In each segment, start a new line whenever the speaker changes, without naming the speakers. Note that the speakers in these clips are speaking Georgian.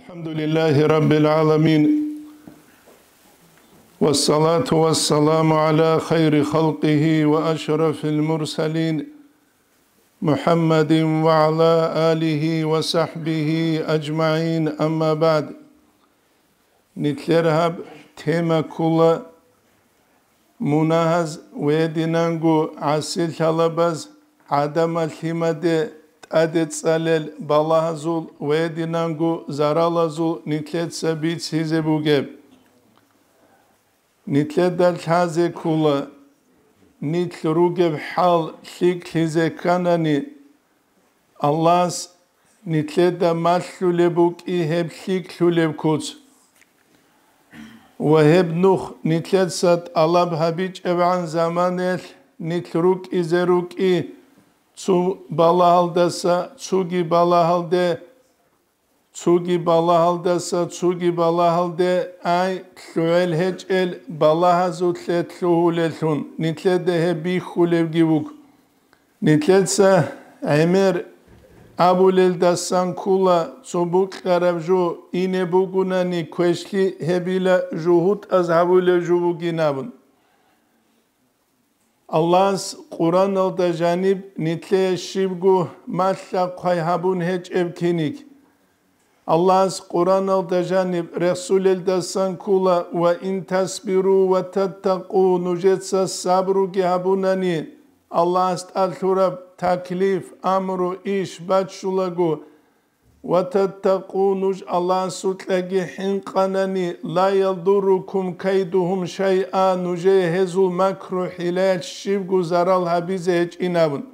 الحمد لله رب العالمين والصلاة والسلام على خير خلقه وأشرف المرسلين محمد وعلى آله وصحبه أجمعين أما بعد نتلرهب تيما كل مناهز ويدنانغو عسل طلبز عدم الحمد Adet adetsalel balahazul ve dinangu zaralazul nitletsa bit size bugeb. Nitlet dal taze kula nitl rugeb hal şik hize kanani Allah's nitlet da maslulebuk i hep şik şuleb kutsu. وهب نخ نتلت سات ألاب هبيج إبعان زمانل نتلروك إزروك إيه ცუ ბალალდასა ცუგი ბალალდე ცუგი ბალალდასა ცუგი ბალალდე აი ლუელ ჰეჭელ ბალაზუ ლეთლულელუნ ნიტლედე ბიხულევგივუკ ნიტლეცა აიმერ აბულელდასან ქულა ცუბუკარავჟუ ინებუგუნანი ქეშლი ჰებილა ჟუჰუტ აზაბულე ჟუბუგინავუნ Allahs Kur'an da janib nitle şibgu masla kayhabun heç evkenik. Allahs Kur'an da janib Resul elde sankula ve in tasbiru ve tattaku nujetsa sabru gihabunani. Allahs al-turab taklif, amru, iş, batşulagu. وَتَتَّقُونُ Allah'ın sütlegi hinkanani la yaldurukum kayduhum şey'a nucehezul makruh ile şivgu zaral habize hiç inabın.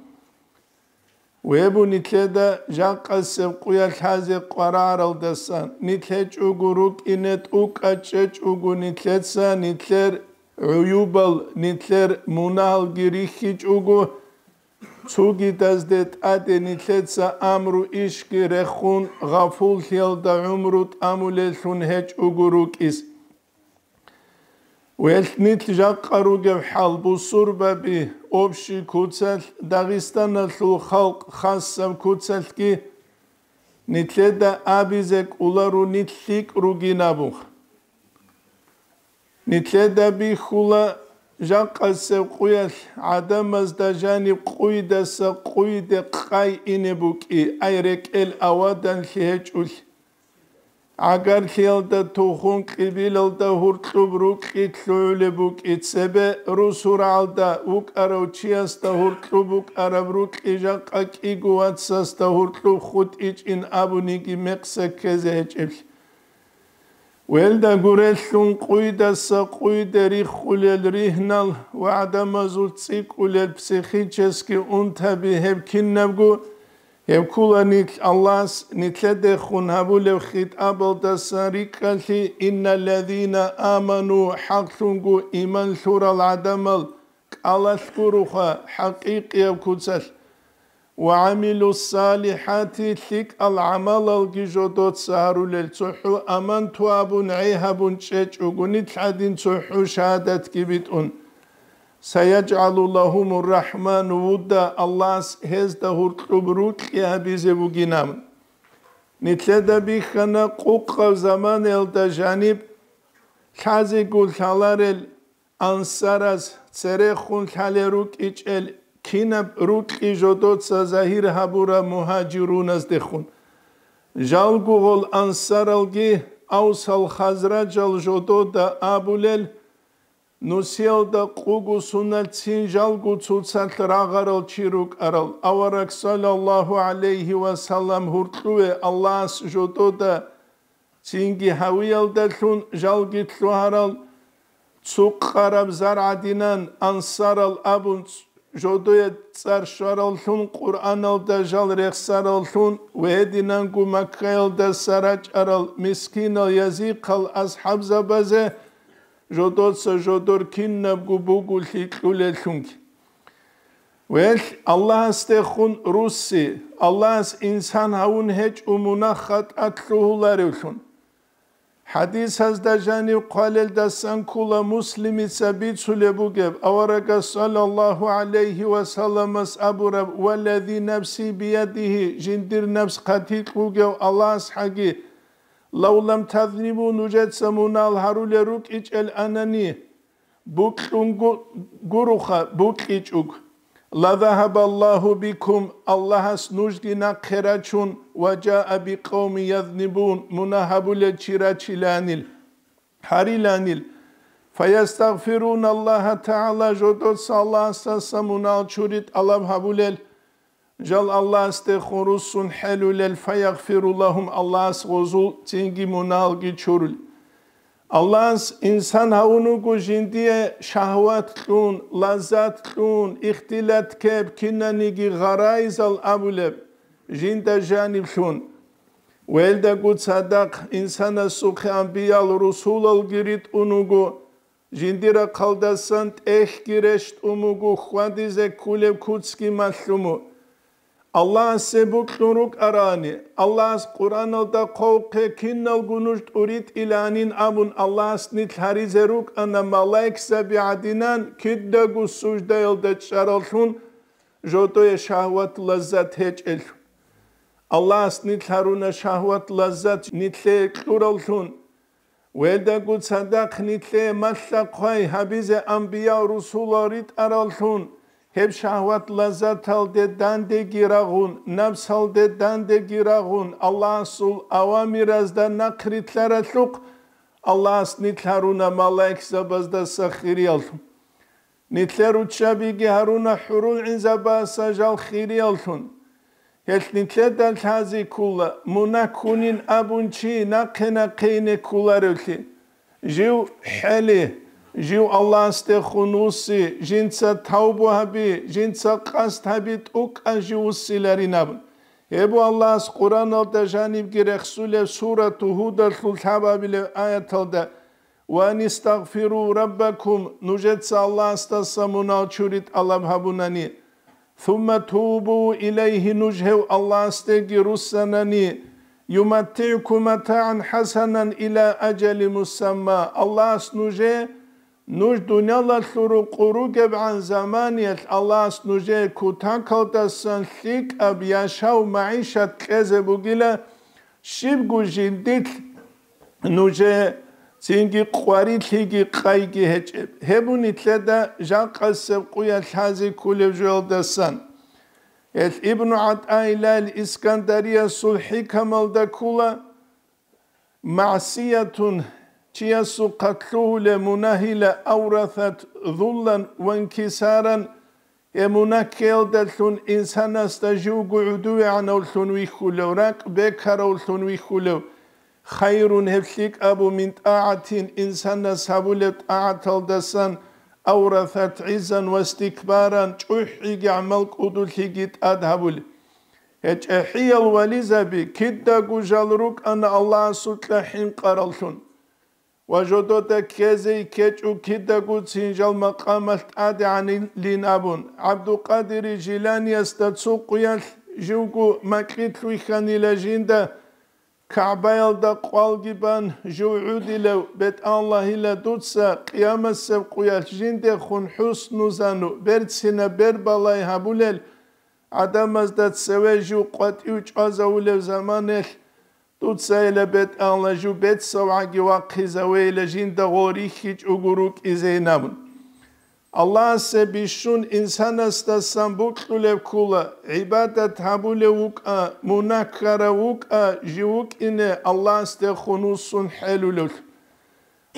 Ve bu nitlede jakka sevkuya kazi karar aldesan. Nitleç uguruk inet uk açeç ugu nitletsa nitler uyubal nitler munal girihiç ugu ცუგიდას და ტატენი ცეცა ამრუ იშკი რეხუნ ღაფულ ხელ და უმრუ ტამულესუნ ჰეჭ უგურუკის უელთნით ჟაყყარუ გევ ჰალბუ სურბები ობში ქუცელ დაღისტანა ლუ ხალყ ხასამ ქუცელ კი ნიტლე და აბიზე კულარუ ნიტლიკ რუგინაბუხ ნიტლე და ბიხულა ჟან ყალსე ყუიალ ადამას და ჟანი ყუიდასა ყუიდე ყაი ინებუკი აი რეკელ ავადან ხეჭულ აგარ ხელდა თუხუნ ყიბილდა ჰურტუბრუ ყითლულებუ ყიცებე რუსურალდა უკარო ჩიას და ჰურტუბუ არაბრუ ყიჟა ყაკი გუაცას და ჰურტუ ხუტ იჭინ აბუნიკი მეხსე ქეზე ჭებლ ველდა გურელშუნ ყუიდასა ყუიდერი ხულელ რიჰნალ ვადამაზულ ციკულელ ფსიხიჩესკი უნთაბი ჰებკინნაბგუ ევკულანი ალას ნიტლედე ხუნაბულევ ხიტაბლდასა რიკალი ინალადინა ამანუ ჰაკთუნგუ იმანშურალ ადამალ კალაშკურუხა ჰაკიყიევ ქუცალ وعملوا الصالحات تلك العمل الجودوت سهرول تصحو امن تواب عيهب تشجون تلادين تصحو شهادت كبيتون سيجعل لهم الرحمن ود الله هز دهور تبروت يا بيزي بوغينام نتلدا بيخنا قوق زمان التجانب خازي قول خالر الانصارس سرخون خالروك اچل kinab rutli jodotsa zahir habura muhacirunas dexun. Jal gugol ansar algi avsal hazracal jododa abulel Nusielda qugu sunatsin jalgu tsutsat rağaral çiruk aral. Avarak sallallahu aleyhi ve sallam hurtluve Allah'as jododa çingi haviyalda tlun jalgi tluharal. Tsuk qarab zaradinan ansaral abun جودوی تسر شارل تون قرآن او دجال ریخ سارل و هدینان گو مکه او ده مسکین او از حبز بزه جودو تس جودور کین نب گو بو و الله است خون روسی الله از انسان هون هیچ امونه خط اتلوه لاریو Hadisazda jani qalil dasan kula muslimi sabit sulebugev avaraga sallallahu aleyhi ve sallamas aburab vellezi nefsi biyedihi jindir nefs katil kugev Allah ashagi lavlam taznibu nujet samunal harule ruk iç el anani buk ungu guruha buk iç uk La zahaballahu bikum Allah'a snujgina keraçun ve caa bi kavmi yaznibun munahabule çiraçilanil harilanil feyestagfirun Allah Teala jodot sallah sassa munalçurit Allah habulel Jal Allah istehurussun helulel feyagfirulahum Allah asgozul tingi munalgi çurul. ალანს ინსან აუნუგუ ჟინდიე შაჰვატ ხუნ ლაზატ ხუნ იხტილატ ქებ კინანიგი ღარაიზალ აბულებ ჟინდა ჟანი ხუნ ველდა გუცადაქ ინსანა სუხე ამბიალ რუსულალ გირიტ უნუგუ ჟინდირა ხალდასან ეხ გირეშტ უმუგუ ხვანდიზე ქულებ ქუცკი მასლუმუ Allah sebuk duruk arani. Allah Kur'an'da kovke kinnal gunuşt urit ilanin abun. Allah snit harizeruk ana malaik sebiadinan kidde gussujda yolda çaralşun. Jodoya şahvat lazzat heç el. Allah snit haruna şahvat lazzat nitle kuralşun. Velde gutsadak nitle masla koy habize anbiya rusularit aralşun. Hep şahvat lazat elde dende giragun, nefs elde de girağun. Allah sul avamir ezde nakritlere tluk. Allah nitleruna malaik zabazda sakhir yaltum. Nitler uçabi giharuna hurul inzaba sajal khir yaltum. Yet nitler del tazi kulla, munakunin abunçi nakina kine kullar ötli. Jiv heli, Jiu alaste hunusi, jinsa taubu habi, jinsa kast habit uk ajiu silarinabın. Ebu Allah'ız Kur'an alda janib gire xsule suratu huda tlulhaba bile ayet alda. Ve an istagfiru rabbakum nujetsa Allah astasa munal çurit Allah habunani. Thumma tubu ileyhi nujhev Allah astegirusanani. Yumatti'ku mata'an hasanan ila aceli musamma. Allah asnuje nujhev Нужду нела суру куругев ан заманьет Аллас нуже кута калтасан сик аб яшав маишат кезе бугила шиб гужиндит нуже цинги квари тиги кайги хечеб. Хебуни тледа жакасев куя лхази кулев жуэлдасан. Ет ибн Атайла İskandariye Sulhi Kamal'da kula masiyetun تيسو قتله لمنهل أورثت ذلا وانكسارا يمنكيل دلتون إنسان استجو قعدو عن أولتون ويخولو راك بكر أولتون ويخولو خير هفليك أبو من طاعة إنسان سابولت طاعة الدسان أورثت عزا واستكبارا تحيق عمل قدو لكيت أدهبولي هج أحيال وليزا كده كدا قجال روك أن الله سلطة حين قرالتون ვაჟოდო და ქეზე იქეჭუქი და გუცინჟალ მაყამალ ტადი ანი ლინაბუნ აბდუყადირი ჟილანიას და ცუყიან ჟუგუ მაკრიტლუი ხანილაჟინ და ქაბაელ და ყვალგიბან ჟუუდილე ბეტ ალლაჰილა დუცა ყიამასე ყუიალ ჟინდე ხუნ ჰუსნუზანუ ბერცინა ბერბალაი ჰაბულელ ადამაზ და ცევე ჟუ ყვატიუ ჭაზაულევ ზამანელ Tutsa ile bet anlaju bet savagi vakhi zavele jinda gori hiç uguruk izeynabın. Allah se bişun insan asta sambuk tulev kula ibadet habule vuka munakkara vuka jivuk ine Allah ste hunusun heluluk.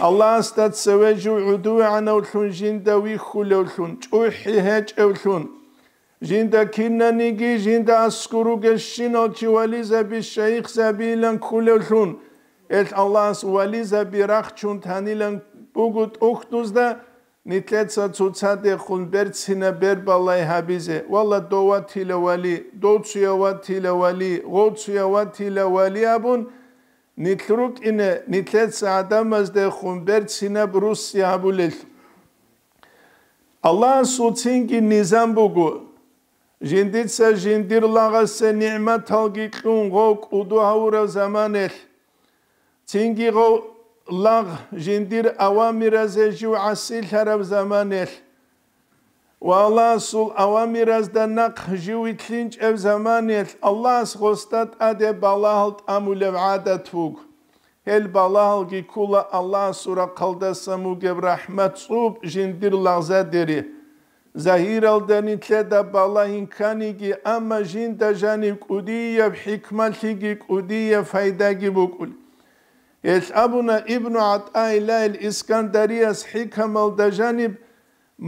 Allah asta tsevecu udu'ana ulhun jinda vikhule ulhun. Çuhi heç ulhun. ჟინდა ქინანიგი ჟინდა ასკურუგე შინო ჩვალიზები შეიხზები ლან ქულეშუნ ეს ალას ვალიზები რახჩუნ თანილან ბუგუტ ოხტუს და ნიტლეცა ცუცადე ხუნბერცინა ბერბალაი ჰაბიზე ვალა დოვათილე ვალი დოცია ვათილე ვალი ღოცია ვათილე ვალი აბუნ ნიტრუკ ინე ნიტლეცა ადამაზდე ხუნბერცინა ბრუსი აბულელ ალას უცინგი ნიზამბუგუ ჟინდიცა ჟინდირ ლაღასე ნიმა თალგიკუნ ღო კუდუ აურა ზამანეხ ცინგი ღო ლაღ ჟინდირ ავამირაზე ჟუ ასილ ხარავ ზამანეხ ვალა სულ ავამირაზ და ნაყ ჟუ ითლინ ჭევ ზამანეხ ალლას ღოსტად ადე ბალალტ ამულევ ადა თუგ ჰელ ბალალგი კულა ალლას ურა ყალდასა მუგევ რაჰმათ სუბ ჟინდირ ლაღზა დერი Zahir aldanitle de bala inkanigi ama jinda janib kudiye hikmatigi kudiye faydagi bukul. Yes'abuna İbn At'a ile el İskandariyas hikamal da janib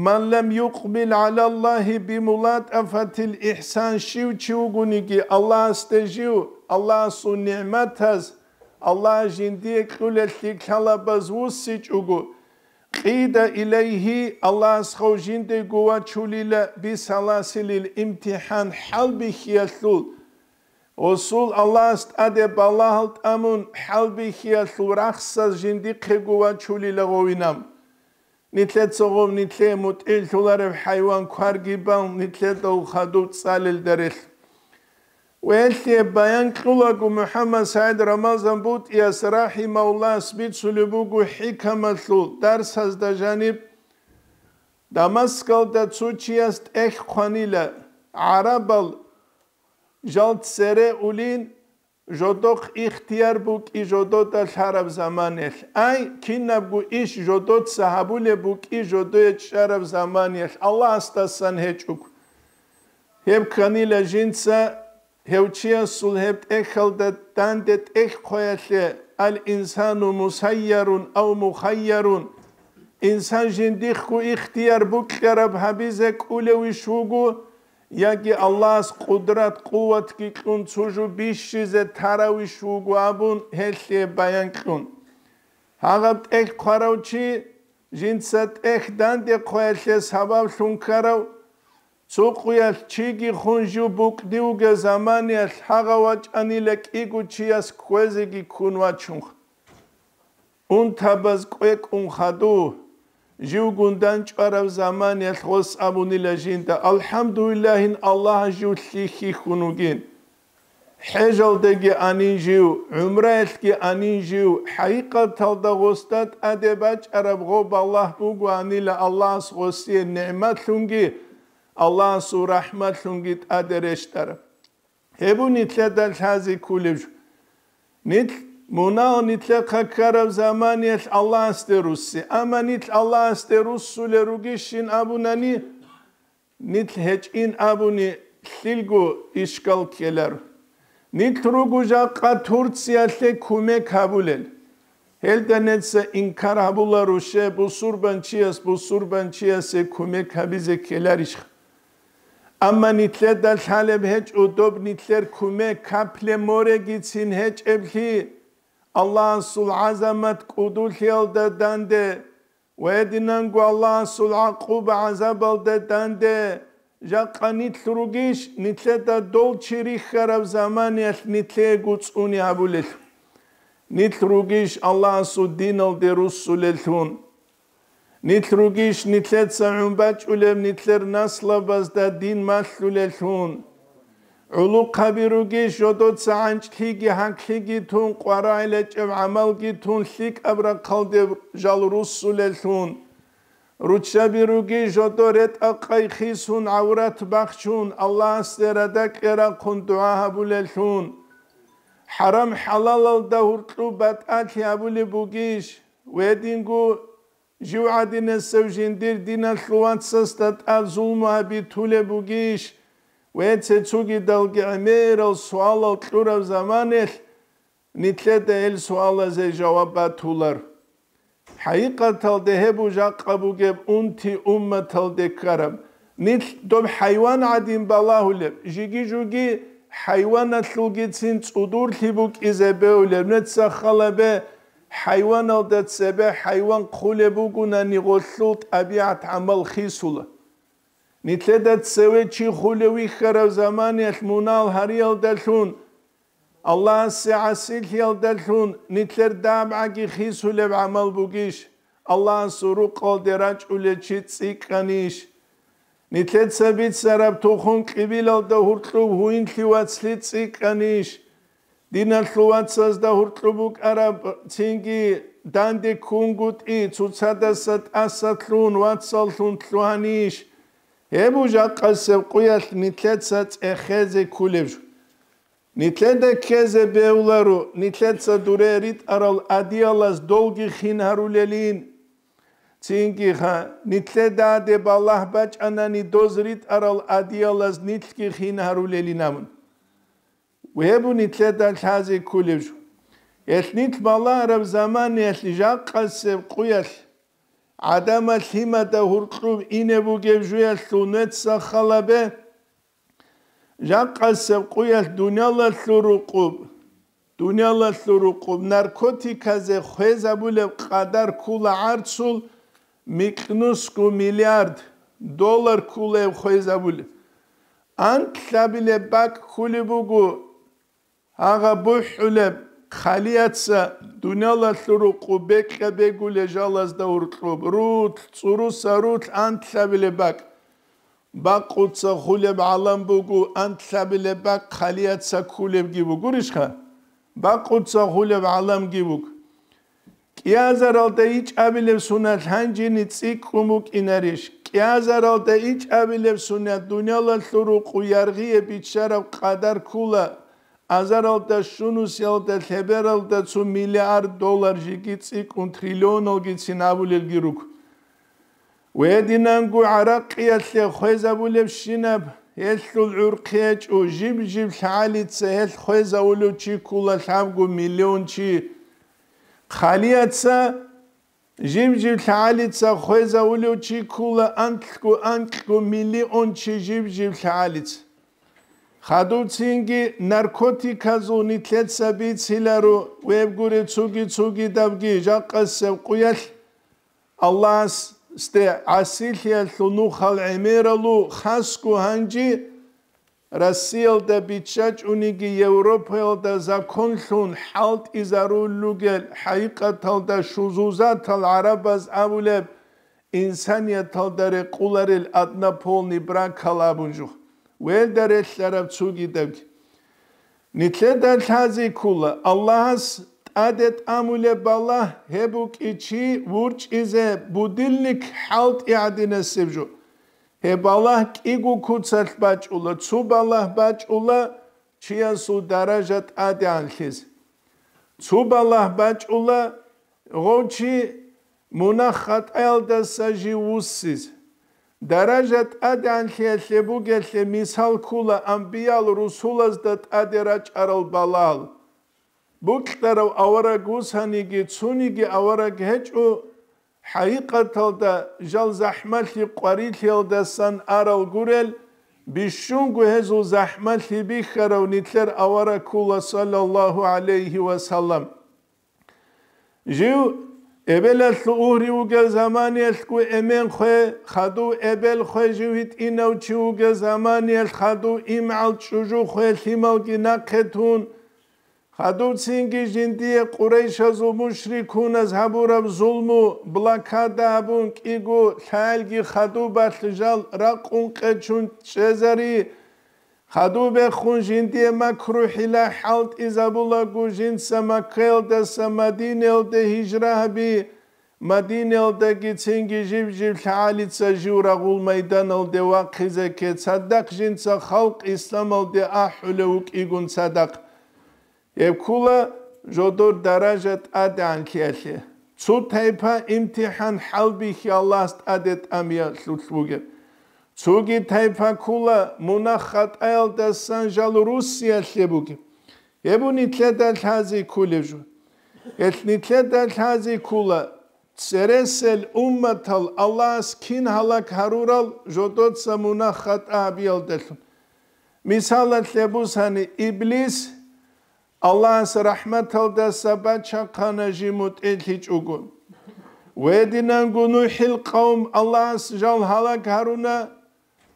من لم يقبل على الله بملاتفة الإحسان شيو شيو غنيكي الله استجيو الله سو نعمتز الله جندي كل اللي كلا بزوسي شوغو ყიდა ილეიჰი ალას ხოჟინდე გუა ჩულილა ბისალასილილ იმტიჰან ჰალბი ხიასულ ოსულ ალას ადე ბალალთ ამუნ ჰალბი ხიასულ რახსა ჟინდი ხეგუა ჩულილა ღოვინამ ნითლე ცოღომ ნითლე მუტილ თულარებ ჰაივან ქარგიბან ნითლე დოხადუ წალილ დერეს ველთე баян ქულაგუ მუჰამმად საიდ რამაზან ბუთ იას რაჰიმა ულას ბიცულიბუგუ ჰიქამათუ დარსაზ დაჟანი დამასკალ და ცუჩიას ეხ ხანილა არაბალ ჟალცერე ულინ ჟოდოხ იხტიარ ბუკ იჟოდო და შარაბ ზამანეს აი კინაბგუ ის ჟოდო საჰაბულე ბუკ იჟოდო ეჭ შარაბ ზამანეს ალას და სანჰეჭუკ ჰებ ქანილა ჟინცა ჰევჩია სულ ჰებ ეხალდა დანდე ტეხ ხოეშე ალ ინსანუ მუსაიარუნ აუ მუხაიარუნ ინსან ჟინდიხ ქუ იხტიარ ბუკერაბ ჰაბიზე კულევი შუგუ იაკი ალლას ყუდრატ ყუვათ კი ყუნ ცუჟუ ბიშიზე თარავი შუგუ აბუნ ჰელშე ბაიან ქუნ ჰაღამ ტეხ ქარავჩი ჟინცა ტეხ დანდე ხოეშე საბავ შუნქარავ სუყუია ჩიგი ხუნჟუ ბუკდიუგე ზამანია ლაღავაჭანილე კიგუჩიას ქვეზიგი ქუნვაჩუნ უნთაბაზ ყეკუნ ხადუ ჟიუგუნდან ჭარავ ზამანია ხოს აბუნილე ჟინდა ალჰამდულილაჰი ალლაჰა ჟუთლიხი ხუნუგინ ჰეჟალდეგი ანინჟიუ უმრაელგი ანინჟიუ ჰაიყა თავდაღოსტად ადებაჭარავ ღობ ალლაჰ ბუგუ ანილე ალლაჰს ხოსიე ნემათლუნგი ალლან სუ რაჰმათუნ გიტ ადერეშტარ ჰებუ ნიტლა და ჰაზი კულებ ნიტ მონა ნიტლა ხაკარა ზამანიელ ალლან სტერუსი ამა ნიტ ალლან სტერუსი ლერუგიშინ აბუნანი ნიტ ჰეჭინ აბუნი ხილგუ ისკალ ქელარ ნიტ რუგუ ჟაყა თურციალე ქუმე ქაბულელ ელდანეცა ინკარაბულა რუშე ბუსურბანჩიას ბუსურბანჩიასე ქუმე ქაბიზე ქელარიშ ამანიცე და ჩალებ ჰეჭ უდობნიცერ ქუმე კაფლე მორეგიცინ ჰეჭ ებლი ალლაჰ სულ აზამათ კუდულიალდა დანდე ვედინან გუ ალლაჰ სულ აყუბ აზაბალდა დანდე ჟაყანი თრუგიშ ნიცე და დოლჩირი ხარავ ზამანი ალ ნიცე გუწუნი აბულელ ნიცრუგიშ ალლაჰ სუ დინალ დე რუსულელ თუნ ნიტრუგიშ ნიტლეცაუნ ბაჭულემ ნიტლერ ნასლაბას და დინ მახლულელუნ ულუ ყაბირუგიშ ოდოცანჩქიგი ჰანქიგი თუნ ყვარაილეჭე ამალგი თუნ ლიკ აბრა ხალდებ ჟალრუსულელუნ რუჩაბირუგი ჟოტორეთ აყაიხისუნ აურათ ბახჩუნ ალლას დერადა ყერა ხუნ დუაჰაბულელუნ ჰარამ ჰალალალ დაურტუბატ აქი აბული ბუგიშ ვედინგუ ჟუადინე სევჟინდირ დინა ხუანცსტატ აზუმა ბითულებუგიშ ვეცე ცუგი დალგამერო სვალო ყურავ ზამანელ ნიტლედა ელ სვალაზე ჯავაბა თულარ ჰაიკათალდე ჰებუ ჟაყაბუგე უნთი უმმათალდე ქარამ ნილ დომ ჰაივან ადიმ ბალაჰულე ჟიგი ჟუგი ჰაივანა ლუგი წინ წუდურ ლიბუკიზე ბეულე ნეცახალებე حيوان ذات سبع حيوان قلبو كنا نغسل طبيعة عمل خيسولة نتلدى تسوي تشي خلوي خرا زمان يسمونا الهري يلدسون الله سي عسيل يلدسون نتلر دام عقي خيسولة بعمل بوكيش الله سرو قل دراج ولتشي تسيقانيش نتلد سبيت سرب توخون قبيل الدهور تلوب هوين تلواتسلي تسيقانيش დინახლუაცას და ჰურტლუბუკ араბ ცინგი დანდე კუნგუტ ი ცუცადასა ტასათლუნ ვაცალთუნ თლუანიშ ებუ ჟაყასებ ყიას ნითლეცა წეხეზე ქულებ ნითლენდა ქეზე ბეულარუ ნითლეცა დურერით араლ ადიალას დოლგი ხინარულელინ ცინგი ხა ნითლედა დე ბალაჰბაჭანანი დოზრით араლ ადიალას ნითლკი ხინარულელინამ ვებუნი წედა ჩაზი ქულიშ ეს ნით მალა არავ ზამანი ასი ჟაყალსე ყუიას ადამა ჰიმა და ჰურყუ ინებუ გევჟია სუნეთ სახალაბე ჟაყალსე ყუიას დუნალა სურუყუ დუნალა სურუყუ ნარკოტიკაზე ხეზაბულე ყადარ ქულა არცულ მიკნუს კუ მილიარდ დოლარ ქულე ხეზაბულე ან ქაბილე ბაკ ქულიბუგუ აღა ბუჰულე ხალიაცა დუნალალურუ ყუბეკებეგულე ჟალას და ურტლუბ რუთ წურუსა რუთ ანთლაბილებაკ ბაკუცა ხულებ ალამბუგუ ანთლაბილებაკ ხალიაცა ქულებგიბუ გურიშხა ბაკუცა ხულებ ალამგიბუ კიაზარალდე იჭაბილებს უნა ლანჯინი ციკუმუ კინარიშ კიაზარალდე იჭაბილებს უნა დუნალალურუ ყუიარღიე ბიჩარავ ყადარ ქულა აზარალდა შუნუსელდა თებერალდა ცუ მილიარდ დოლარში კი ციკუნ ტრილიონოგი ცინავული გირუკ ვედინანგუ араყიალე ხეზაბულებ შინაბ ესულ ურქეჭუ ჟიმჟიმ ხალიცე ეს ხეზაულუ ჩიკულა სამგუ მილიონჩი ხალიაცა ჟიმჟიმ ხალიცა ხეზაულუ ჩიკულა ანკგუ ანკგუ მილიონჩი ჟიმჟიმ ხალიცე ხადუცინგი ნარკოტიკაზ უნითლეცები ცილარო ვებგური ცუგი ცუგი დაბგი ჟაყასე ყუიალ ალას სტე ასილია ლუნუ ხალ ემერალუ ხასკუ ჰანჯი რასიელ და ბიჩაჭ უნიგი ევროპელ და ზაქონ ლუნ ჰალტ იზარულუგელ ჰაიკათალ და შუზუზათალ არაბაზ აბულებ ინსანია თალდარე ყულარელ ადნაფოლნი ბრანკალაბუნჯუ ვერ დარეშლარავ ცუგიდებ ნიცედა თაზიკულა ალლაჰს ადეთ ამულებალა ჰებუკიჩი ვურჩიზე ბუდილნიკ ჰალტი ადინესებჟო ებალა კიგუ ქუცალ ბაჭულა ცუბალა ბაჭულა ჩიანსუ დარაჟატ ადანხის ცუბალა ბაჭულა ღონჩი მონახატ ალდასაჟი უსის Даражат аданхиасли бугесли мисал кула амбиял русулаздат адирач арал балал. Буктарав авара гусаниги цуниги авара гечу حقيقة جل زحمة قريت دا سن أرال قرل بشون هزو زحمة بخر ونتلر أورا كولا صلى الله عليه وسلم جيو ებელა სუღური უგე ზამანიელ ხუ ემენ ხე ხადუ ებელ ხე ჟივით ინავ ჩი უგე ზამანიელ ხადუ იმალ ჩუჟუ ხე ლიმალ კი ნაკეთუნ ხადუ ცინგი ჟინდიე ყურეიშა ზუ მუშრიკუნა ზაბურა ზულმუ ბლაკადა ბუნ კიგუ ხალგი ხადუ ბათჟალ რაყუნ ყეჩუნ ჩეზარი ხადუბე ხუნჟინ დიე მაკრუჰილა ჰალტ იზაბულა გუჟინ სამაკელდა სამადინელდე ჰიჯრაბი მადინელდე გიცინგი ჟიბჟი ლალიცა ჟურა გულ მაიდანელდე ვაყიზე კეცადაქ ჟინცა ხალყ ისლამელდე აჰულე უკიგუნ სადაქ ევკულა ჟოდორ დარაჟატ ადან ქიალე ცუ თეიფა იმტიჰან ჰალბი ხი ალას ადეთ ამია ლუთლუგე ზოგი თაიფა კულა მონახატელ და სანჟალ რუსია ხებუკი ებუნი თლედა ლაზი კულეჟუ ეთნი თლედა ლაზი კულა ცერესელ უმმათალ ალას კინ ჰალაკ ჰარურალ ჟოტოცა მონახატ აბიალ დელ მისალა ლებუსანი იბლის ალას რაჰმათალ და საბაჩა ყანაჟი მუტელი ჭუგუ ვედინან გუნუ ჰილ ყაუმ ალას ჟალ ჰალაკ ჰარუნა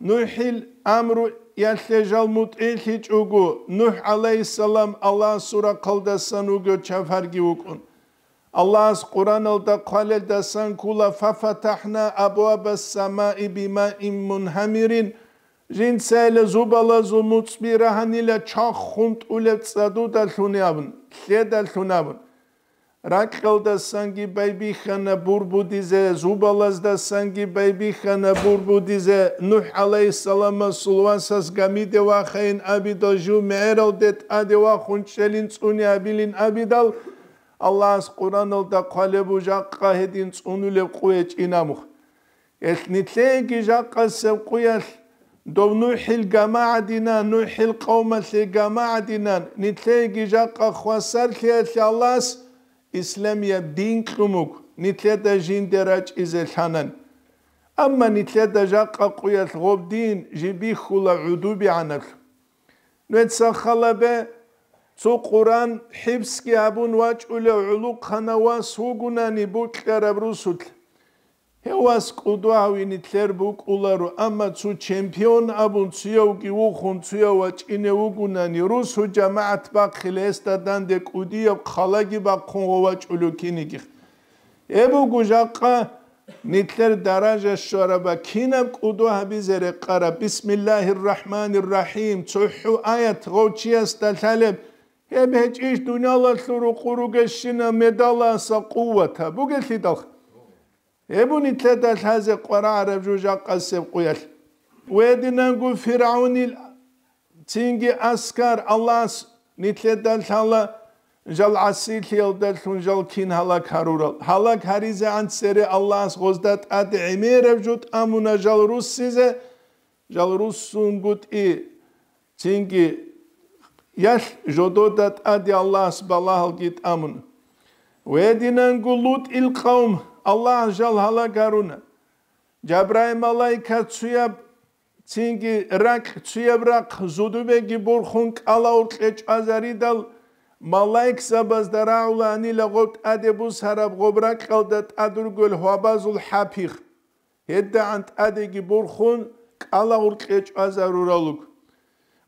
Nuhil amru yestecal mut'il hiç ugu. Nuh aleyhisselam Allah sura kaldasan ugu çefer givukun. Allah Kur'an alda kale dasan kula fatahna fafatahna abwabas samai bima'in hamirin Jinsele zubala zumutsbira hanile çak hunt ulet sadu da şunabın. Şle da şunabın. რაკელდა სანგი ბაიბი ხანა ბურბუდიზე ზუბალას და სანგი ბაიბი ხანა ბურბუდიზე ნუჰ ალაისალამა სულვანსას გამიდევა ხაინ აბიდო ჟუ მეროდეთ ადევა ხუნჩელინ წუნი აბილინ აბიდალ ალლას ყურანალ და ყალებუ ჟაყა ჰედინ წუნულე ყუე ჭინამუ ეს ნიტლეგი ჟაყა სევ ყუეს დოვნუ ჰილ გამაადინა ნუჰ ჰილ ყომასე გამაადინან ნიტლეგი ჟაყა ხვასარ ხიალას Islamia din klumuk nitleta jin deraç izelhanan. Ama nitleta jaqqa kuyat gob din jibih hula bi anal. Nüet sakhalabe su Kur'an hibski abun vaç ule uluk hanawa su gunani bu kara brusul. ეواس კუდავინი თერბუ კულარო ამაცუ ჩემპიონ აბუნ ციოგი უხუნ ციოვა ჭინე უგუნანი რუსო ჯამაათ ბახილესტადან დე კუდიო ხალაგი ბახუნოვა ჭულუკინი გი ებუ გუჟაყა ნიტლერ დარაჟა შორაბა ქინა კუდავები ზერე ყარა ბისმილაჰი რაჰმანი რაჰიმ ცუჰუ აიათ ღოჩიას დალალებ ემეჭიშ დუნალა სურუ ყურუგეშინა მედალასა ყუვათა ბუგეთი დახ ებუნი თედა ლაზე ყრა არაბჟუ ჟაყასებ ყუიალ ვედინანგუ ფირაუნილ ცინგი ასკარ ალას ნითლედა ლალა ჟალ ასილიო და ლუნჟალ კინ ჰალა ქარურა ჰალა ქარიზე ანცერე ალას ღოზდა ტად ემერევჟუტ ამუნა ჟალ რუსიზე ჟალ რუსუნგუტ ი ცინგი ياش جودوت اد ادي الله سبحانه وتعالى امن ودينن قلوت القوم Allah anjal hala garuna. Jabrayim alayka tsuya tsingi rak tsuya brak zudube gibur khun kala urqech azari dal malayk sabaz daraula ani lagot adebu sarab gobra qalda tadurgul habazul hafiq hedda ant ade gibur khun kala urqech azaruraluk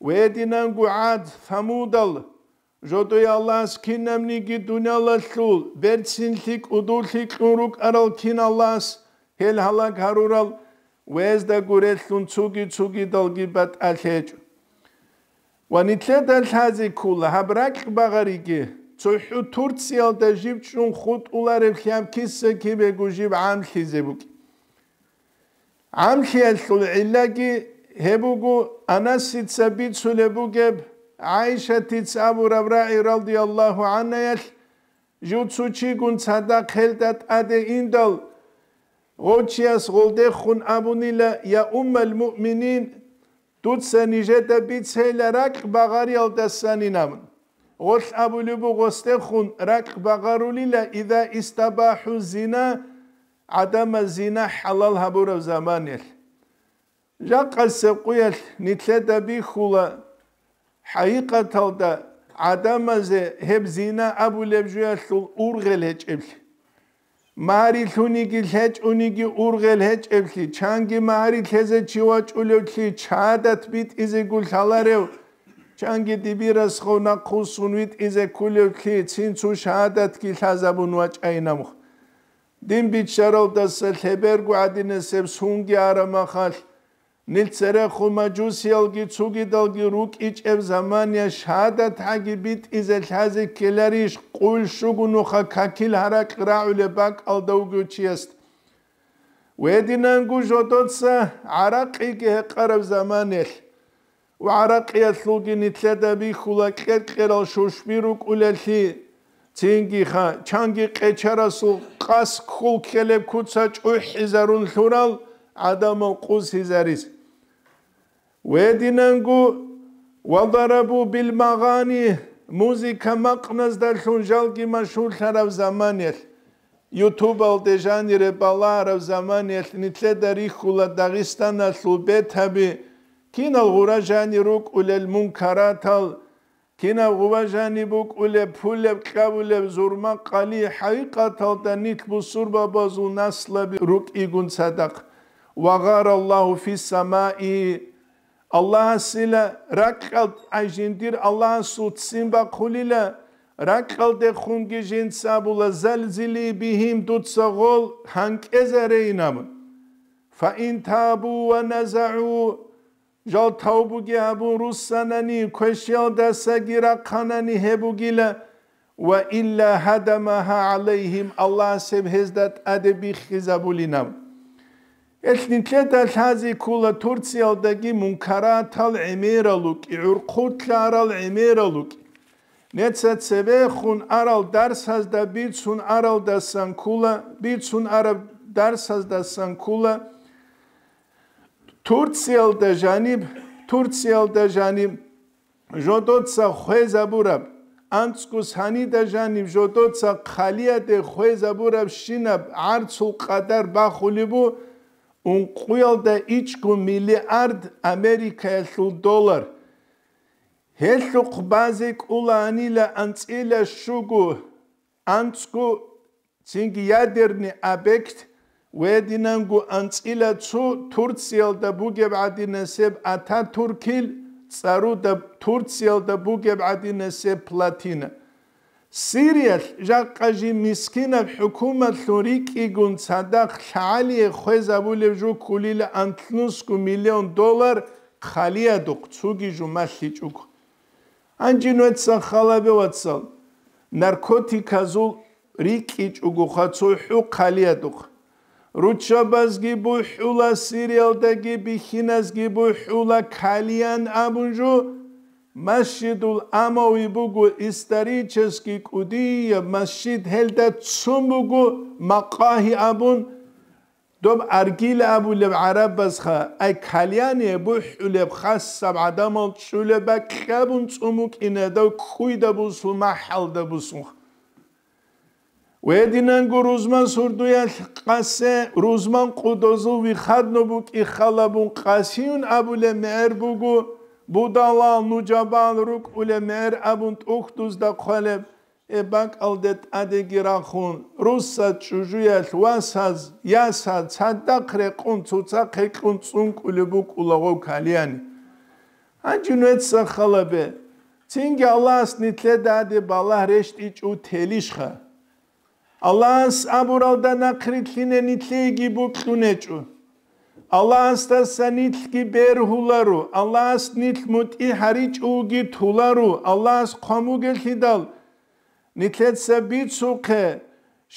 ve edinan guad samudal ჟოტუი ალას ქინემნი კი დუნალასულ ვერცინლი კუდული კურუკ არალ ქინალას ჰელჰალა ქარურალ ვეზ და გურესუნ ცუგი ცუგი დალგი ბატ ალჰეჯ ვანიცე და ლაზი კულა ჰაბრაკ ბაღარიკი ცუჰუ თურციალ და ჟიბჩუნ ხუტულარ ხიამ ქისე კი ბეგუჟი ბამ ხიზებუკი ამ ხიელ სულ ილაგი ჰებუგუ ანასიცა ბიცულებუგებ აიშეთიც აბუ რაბრაი რადიალლაჰუ ანჰაი ჯუცუჩი გუნცადა ხელდატადე ინდალ ოჩიას ღოლდე ხუნ აბუნილა ია უმალ მუმინინ დუცენი ჟეტა ბიცელა რაკ ბაღარიალ დასანინამ ოლ აბულუ ბუგოსტე ხუნ რაკ ბაღარულილა იდა ისტაბაჰუ ზინა ადამა ზინა ჰალალ ჰაბურა ზამანილ ჟაყალ სეყუელ ნითლედა ბიხულა ჰაიკათავდა ადამაზე ჰებზინა აბულებჟია ურღელეჭებლი მარი ლუნიგი ლეჭუნიგი ურღელეჭებლი ჩანგი მარი თეზე ჩივაჭულებლი ჩადათ ბიტ იზეგულალარევ ჩანგი დიბირას ხონა ხუსუნვით იზეკულებლი ცინცუ შადათ კილაზაბუნ ვაჭაინამ დიმბიჩაროდა სელებერგუ ადინესებს ჰუნგი არამახალ ნილცერე ხუმაჯუსიალგი ცუგიდალგი რუკიჭებს ამანია შადა თაგი ბიტიზე ლაზი კელარიშ ყულშუგუნუ ხა ქაკილ ჰარაკრაულე ბაკალდაუგუჩიესტ ვედინანგუ ჟოტოცა араყი გეყარებს ამანელ ვარაყია სულგი ნითლადები ხულა კერკერალ შუშმირუ კულელი ცინგი ხა ჩანგი ყეჩარასუ ყას ხულ ქელებ ქუცა ჭუჰიზარუნ ლურალ ადამო ყუს ჰიზარის ويدننغو وضربوا بالمغاني موزيكا مقنز دل شنجالكي مشهور شرف زمانيل او دجاني ربالا راو زمانيل نتلا تاريخ كولا داغستان الثوبيت هبي كين الغورا جاني روك أول المنكرات كين الغورا جاني بوك أول بفول بقابل بزورما قالي حقيقة تنيت بصور بابازو ناسلا روك إيقون صدق وغار الله في السماء Allah'a sila rakkal ajindir Allah'a sut simba kulila rakkal de hungi jint sabula zelzili bihim tutsa gol hank ezereynam. Fa in tabu ve nezau jal taubu gehabu russanani kweşyal dasa gira kanani hebu gile ve illa hadamaha aleyhim Allah sebhezdat adebi khizabulinam. ეთნიცეთა საზი კულა თურციალდაგი მუნქარა თალ ემერალუკი ურხუთლარალ ემერალუკი ნეცაცევე ხუნ არალ დარსაზდა ბიცუნ არალ დასან კულა ბიცუნ არა დარსაზდა სან კულა თურციალდა ჟანიბ თურციალდა ჟანიბ ჟოდოცა ხეზაბურაბ ანცკუს ჰანი და ჟანიბ ჟოდოცა ხალიადე ხეზაბურაბ შინაბ არცულ ყადარ ბახულიბუ und quilde ich gu milliard amerikaisul dollar helu qbaze kula anila antsila shugu antsku zing yaderni abekt wedinan gu antsila tsu turtsiel da bugeb adinaseb ata turkil tsaru da turtsiel da bugeb adinaseb platina სირიალ ჟაკაჟი მისკინა ჰუკუმათ ლორიკი გუნცადა ხალი ხეზაბული ჟუ კულილ ანთნუსკუ მილიონ დოლარ ხალია დუ წუგი ჟუ მასიჭუკ ანჯინოცა ხალაბე ვაცა ნარკოტიკა ზუ რიკი ჭუგუ ხაცო ჰუ ხალია დუ რუჩაბაზგი ბუ ჰულა სირიალ დაგი ბიხინაზგი ბუ ჰულა ხალიან აბუნჟუ Masjidul Amawi bugu istorichesky kudiya masjid helda tsumugu maqahi abun dob argila abul arab baskha ay kalyani bu hulab khas sab adam chule bakabun tsumuk inada kuida bu suma halda bu sun ve dinan guruzman surdu ya qase ruzman qudozu vi khadnu bu ki khalabun qasiyun abul mer bugu ბუდალალ ნუჯაბალ რუკ ულემერ აბუნტ უხტუს და ყალებ ებაკ ალდეთ ადეგირახუნ რუსა ჩუჟუია ლვასაზ იასა ცადა ხრე ყუნ ცუცა ხე ყუნ წუნ კულებუ კულაღო ქალიანი აჯუნეთ სახალაბე ცინგი ალას ნითლე დადე ბალა რეშტი ჩუ თელიშხა ალას აბურალდა ნაკრითლინე ნითლე იგი ბუკუნეჭუ ალაასტა სანიტლკი ბერჰულარუ ალაას ნიტლმუტი ჰარიჭუგი თულარუ ალაას ყვამუგელთიდალ ნიტლეთსა ბიცუყე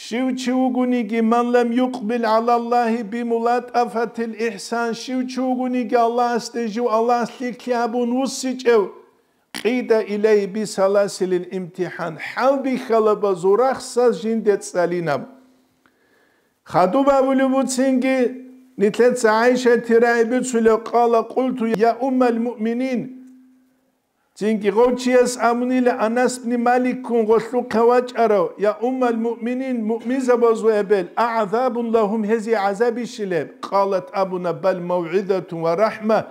შივჩუგუნიგი მან ლემ იუყბილ ალალლაჰი ბიმულატაფათილ იჰსან შივჩუგუნიგი ალაას დეჟუ ალაას ლიქლაბუნ უსიჭევ ყიდა ილეი ბისალასილილ იმტიჰან ჰალბი ხალაბა ზურახსა ჟინდეცალინაბ ხადუბაბულუბუცინგი Niteç Ayşe tiraybi sule kala kultu ya ummel mu'minin. Çünkü goçiyes amniyle Anas bin Malik kun goşlu kavaç aro. Ya ummel mu'minin mu'mize bozu ebel. A'zabun lahum hezi azabi şileb. Kalat abuna bel mev'idetun ve rahme.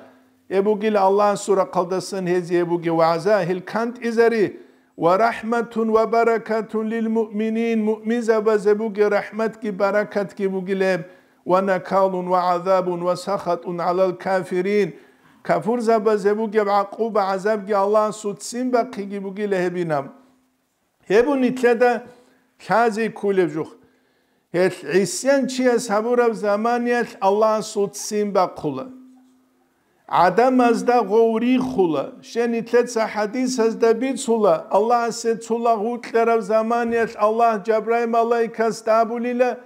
Ebu gil Allah'ın sura kaldasın hezi ebu gil vazahil kant izari. Ve rahmetun ve berekatun lil mu'minin. Mu'mize bozu ebu gil rahmet ki berekat ki bu gileb. ونكال وعذاب وسخط على الكافرين كفر زب زبوك عقوب عذاب الله سوتسين بقي بوكي لهبينام هبو نتلدا كازي كولبجوخ هل عيسيان چي سبور زمانيت الله سوتسين بقولا عدم از دا غوري خولا شن اتلت حديث از دا بيتولا الله سيتولا غوتلر زمانيات الله جبرائيل ملائكه استابوليله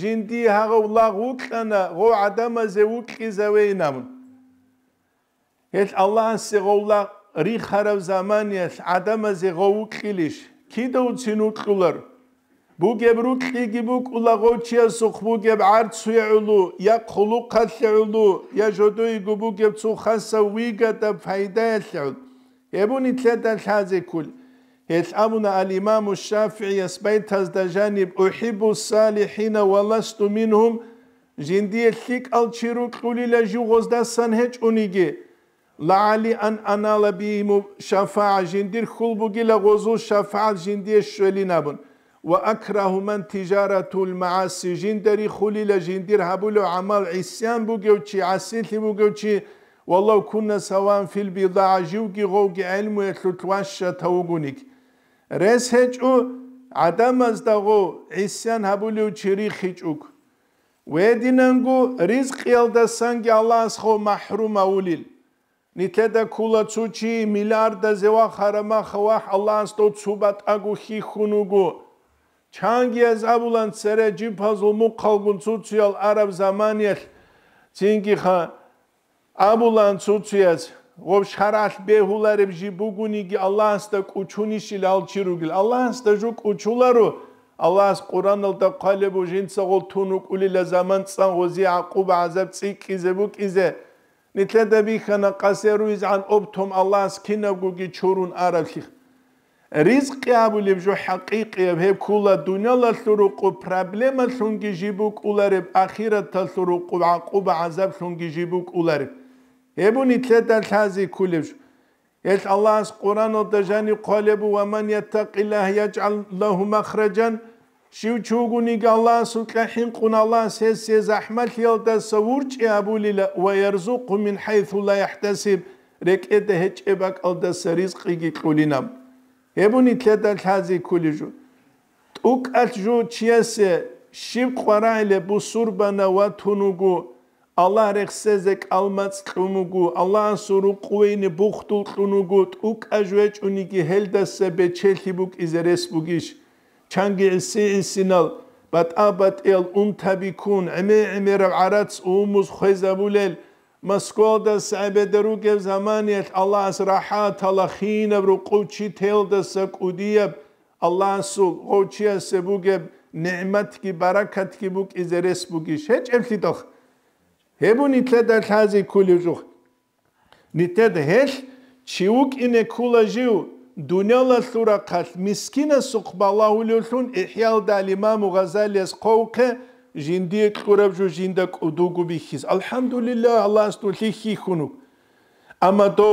ჟინდი ჰაღა ულაღ უკანა ღო ადამა ზე უკი ზევეინამ ეს ალლაჰ სიღოლა რი ხარავ ზამანია ადამა ზე ღო უკილიშ კიდო უცინ უკულარ ბუგებრუ ტიგი ბუკულაღო ჩია სუხბუგებ არცუეულუ ია ხულუ ყალეულუ ია ჟოდოი გუბუგებ ცუხანსა ვიგა და ფაიდა ელშავ ებუნი თლა და ლაზე ქულ يتعبنا الإمام الشافعي يسبيت هذا جانب أحب الصالحين ولست منهم جنديتلك ألتشيروك قولي لجو غزدا سنهج أونيجي لعلي أن أنا لبيهم شفاعة جندير خلبوكي لغزو شفاعة جندية نابن وأكره من تجارة المعاصي جندري خلي لجندير هبولو عمل عسيان بوغيوتشي عسيتي بوغيوتشي والله كنا سواء في البضاعة جوكي غوكي علم ويتلتواش توغونيك რესეჭუ ადამას დაღო ესიან აბულიუ ჩირი ხიჭუკ ვედინანგუ რიზყიალ და სანგი ალას ხო მაჰრუმაულილ ნითედა ქულაცუჩი მილიარდა ზევა ხარამა ხვა ალას თო ცუბატ აგუ ხიხუნუგუ ჩანგია ზაბულან წერე ჯიფაზო მუყალგუნ ცუციალ არაბ ზამანიელ ჩინგი ხა აბულან ცუციაც ვობ შარალ ბეჰულარებ ჟი ბუგუნიგი ალლას და კუჩუნიში ლალჩირუგილ ალლას და ჟუ კუჩულარო ალლას ყურანალ და ყალებო ჟინ საღოლ თუნუ ყული ლა ზამან წან ღოზი აყუბ აზებ ცი კიზე ბუ კიზე ნიტლე და ბი ხანა ყასერუ ის ან ოპთომ ალლას ქინა გუგი ჩურუნ არალში რიზყი აბულებ ჟო ჰაკიკი ებ ჰებ ქულა დუნალა სურუ ყუ პრობლემა სუნგი ჟიბუ ყულარებ ახირა თასურუ ყუ აყუბ აზებ სუნგი ჟიბუ ყულარებ Jebuni tletat hazi kulesh. Jetë Allah së Kurano të gjani kalebu wa man jettak ilah jaqal lahu makhrajan. Şiv çugu nik Allah së të kun Allah ses ses zahmet hjel të sëvur që e abulila wa min hajthu la jahtasib. Rek e të heq e bak qigi kulinam. Ebu ni tletat hazi kuliju. Tuk atju qyese şiv qara ile bu surbana ve tunugu. ალა რხსეზე კალმაც ყუმუგუ ალა სურუ ყუინი ბუხტულ ყუნუგუ უკაჟვე ჭუნიკი ჰელდასებე ჩელიბუკ იზერესბუგიშ ჩანგი ესი ისინალ ბატაბატ ელ უმთაბიკუნ ამე ამერ არაც უმუს ხეზაბულელ მასკოდა საბედრუ გევ ზამანი ალა ასრაჰა თალახინ ბრუ ყუჩი თელდასა ყუდია ალა სუ ყუჩი ასებუგე ნეიმათკი ბარაკათკი ბუკ იზერესბუგიშ ჰეჭ ემთი დოხ ჰებუნი თლედა ხაზი კულიჟუ ნიტედ ჰეშ ჩიუკ ინე კულაჟუ დუნელა სურა ყალ მისკინა სუხბალა ულულუნ იჰიალ დალიმა მუღაზალიას ყოუკე ჟინდი ეკურაბჟუ ჟინდა კუდუგუ ბიხის ალჰამდულილა ალას თული ხიხუნუ ამა დო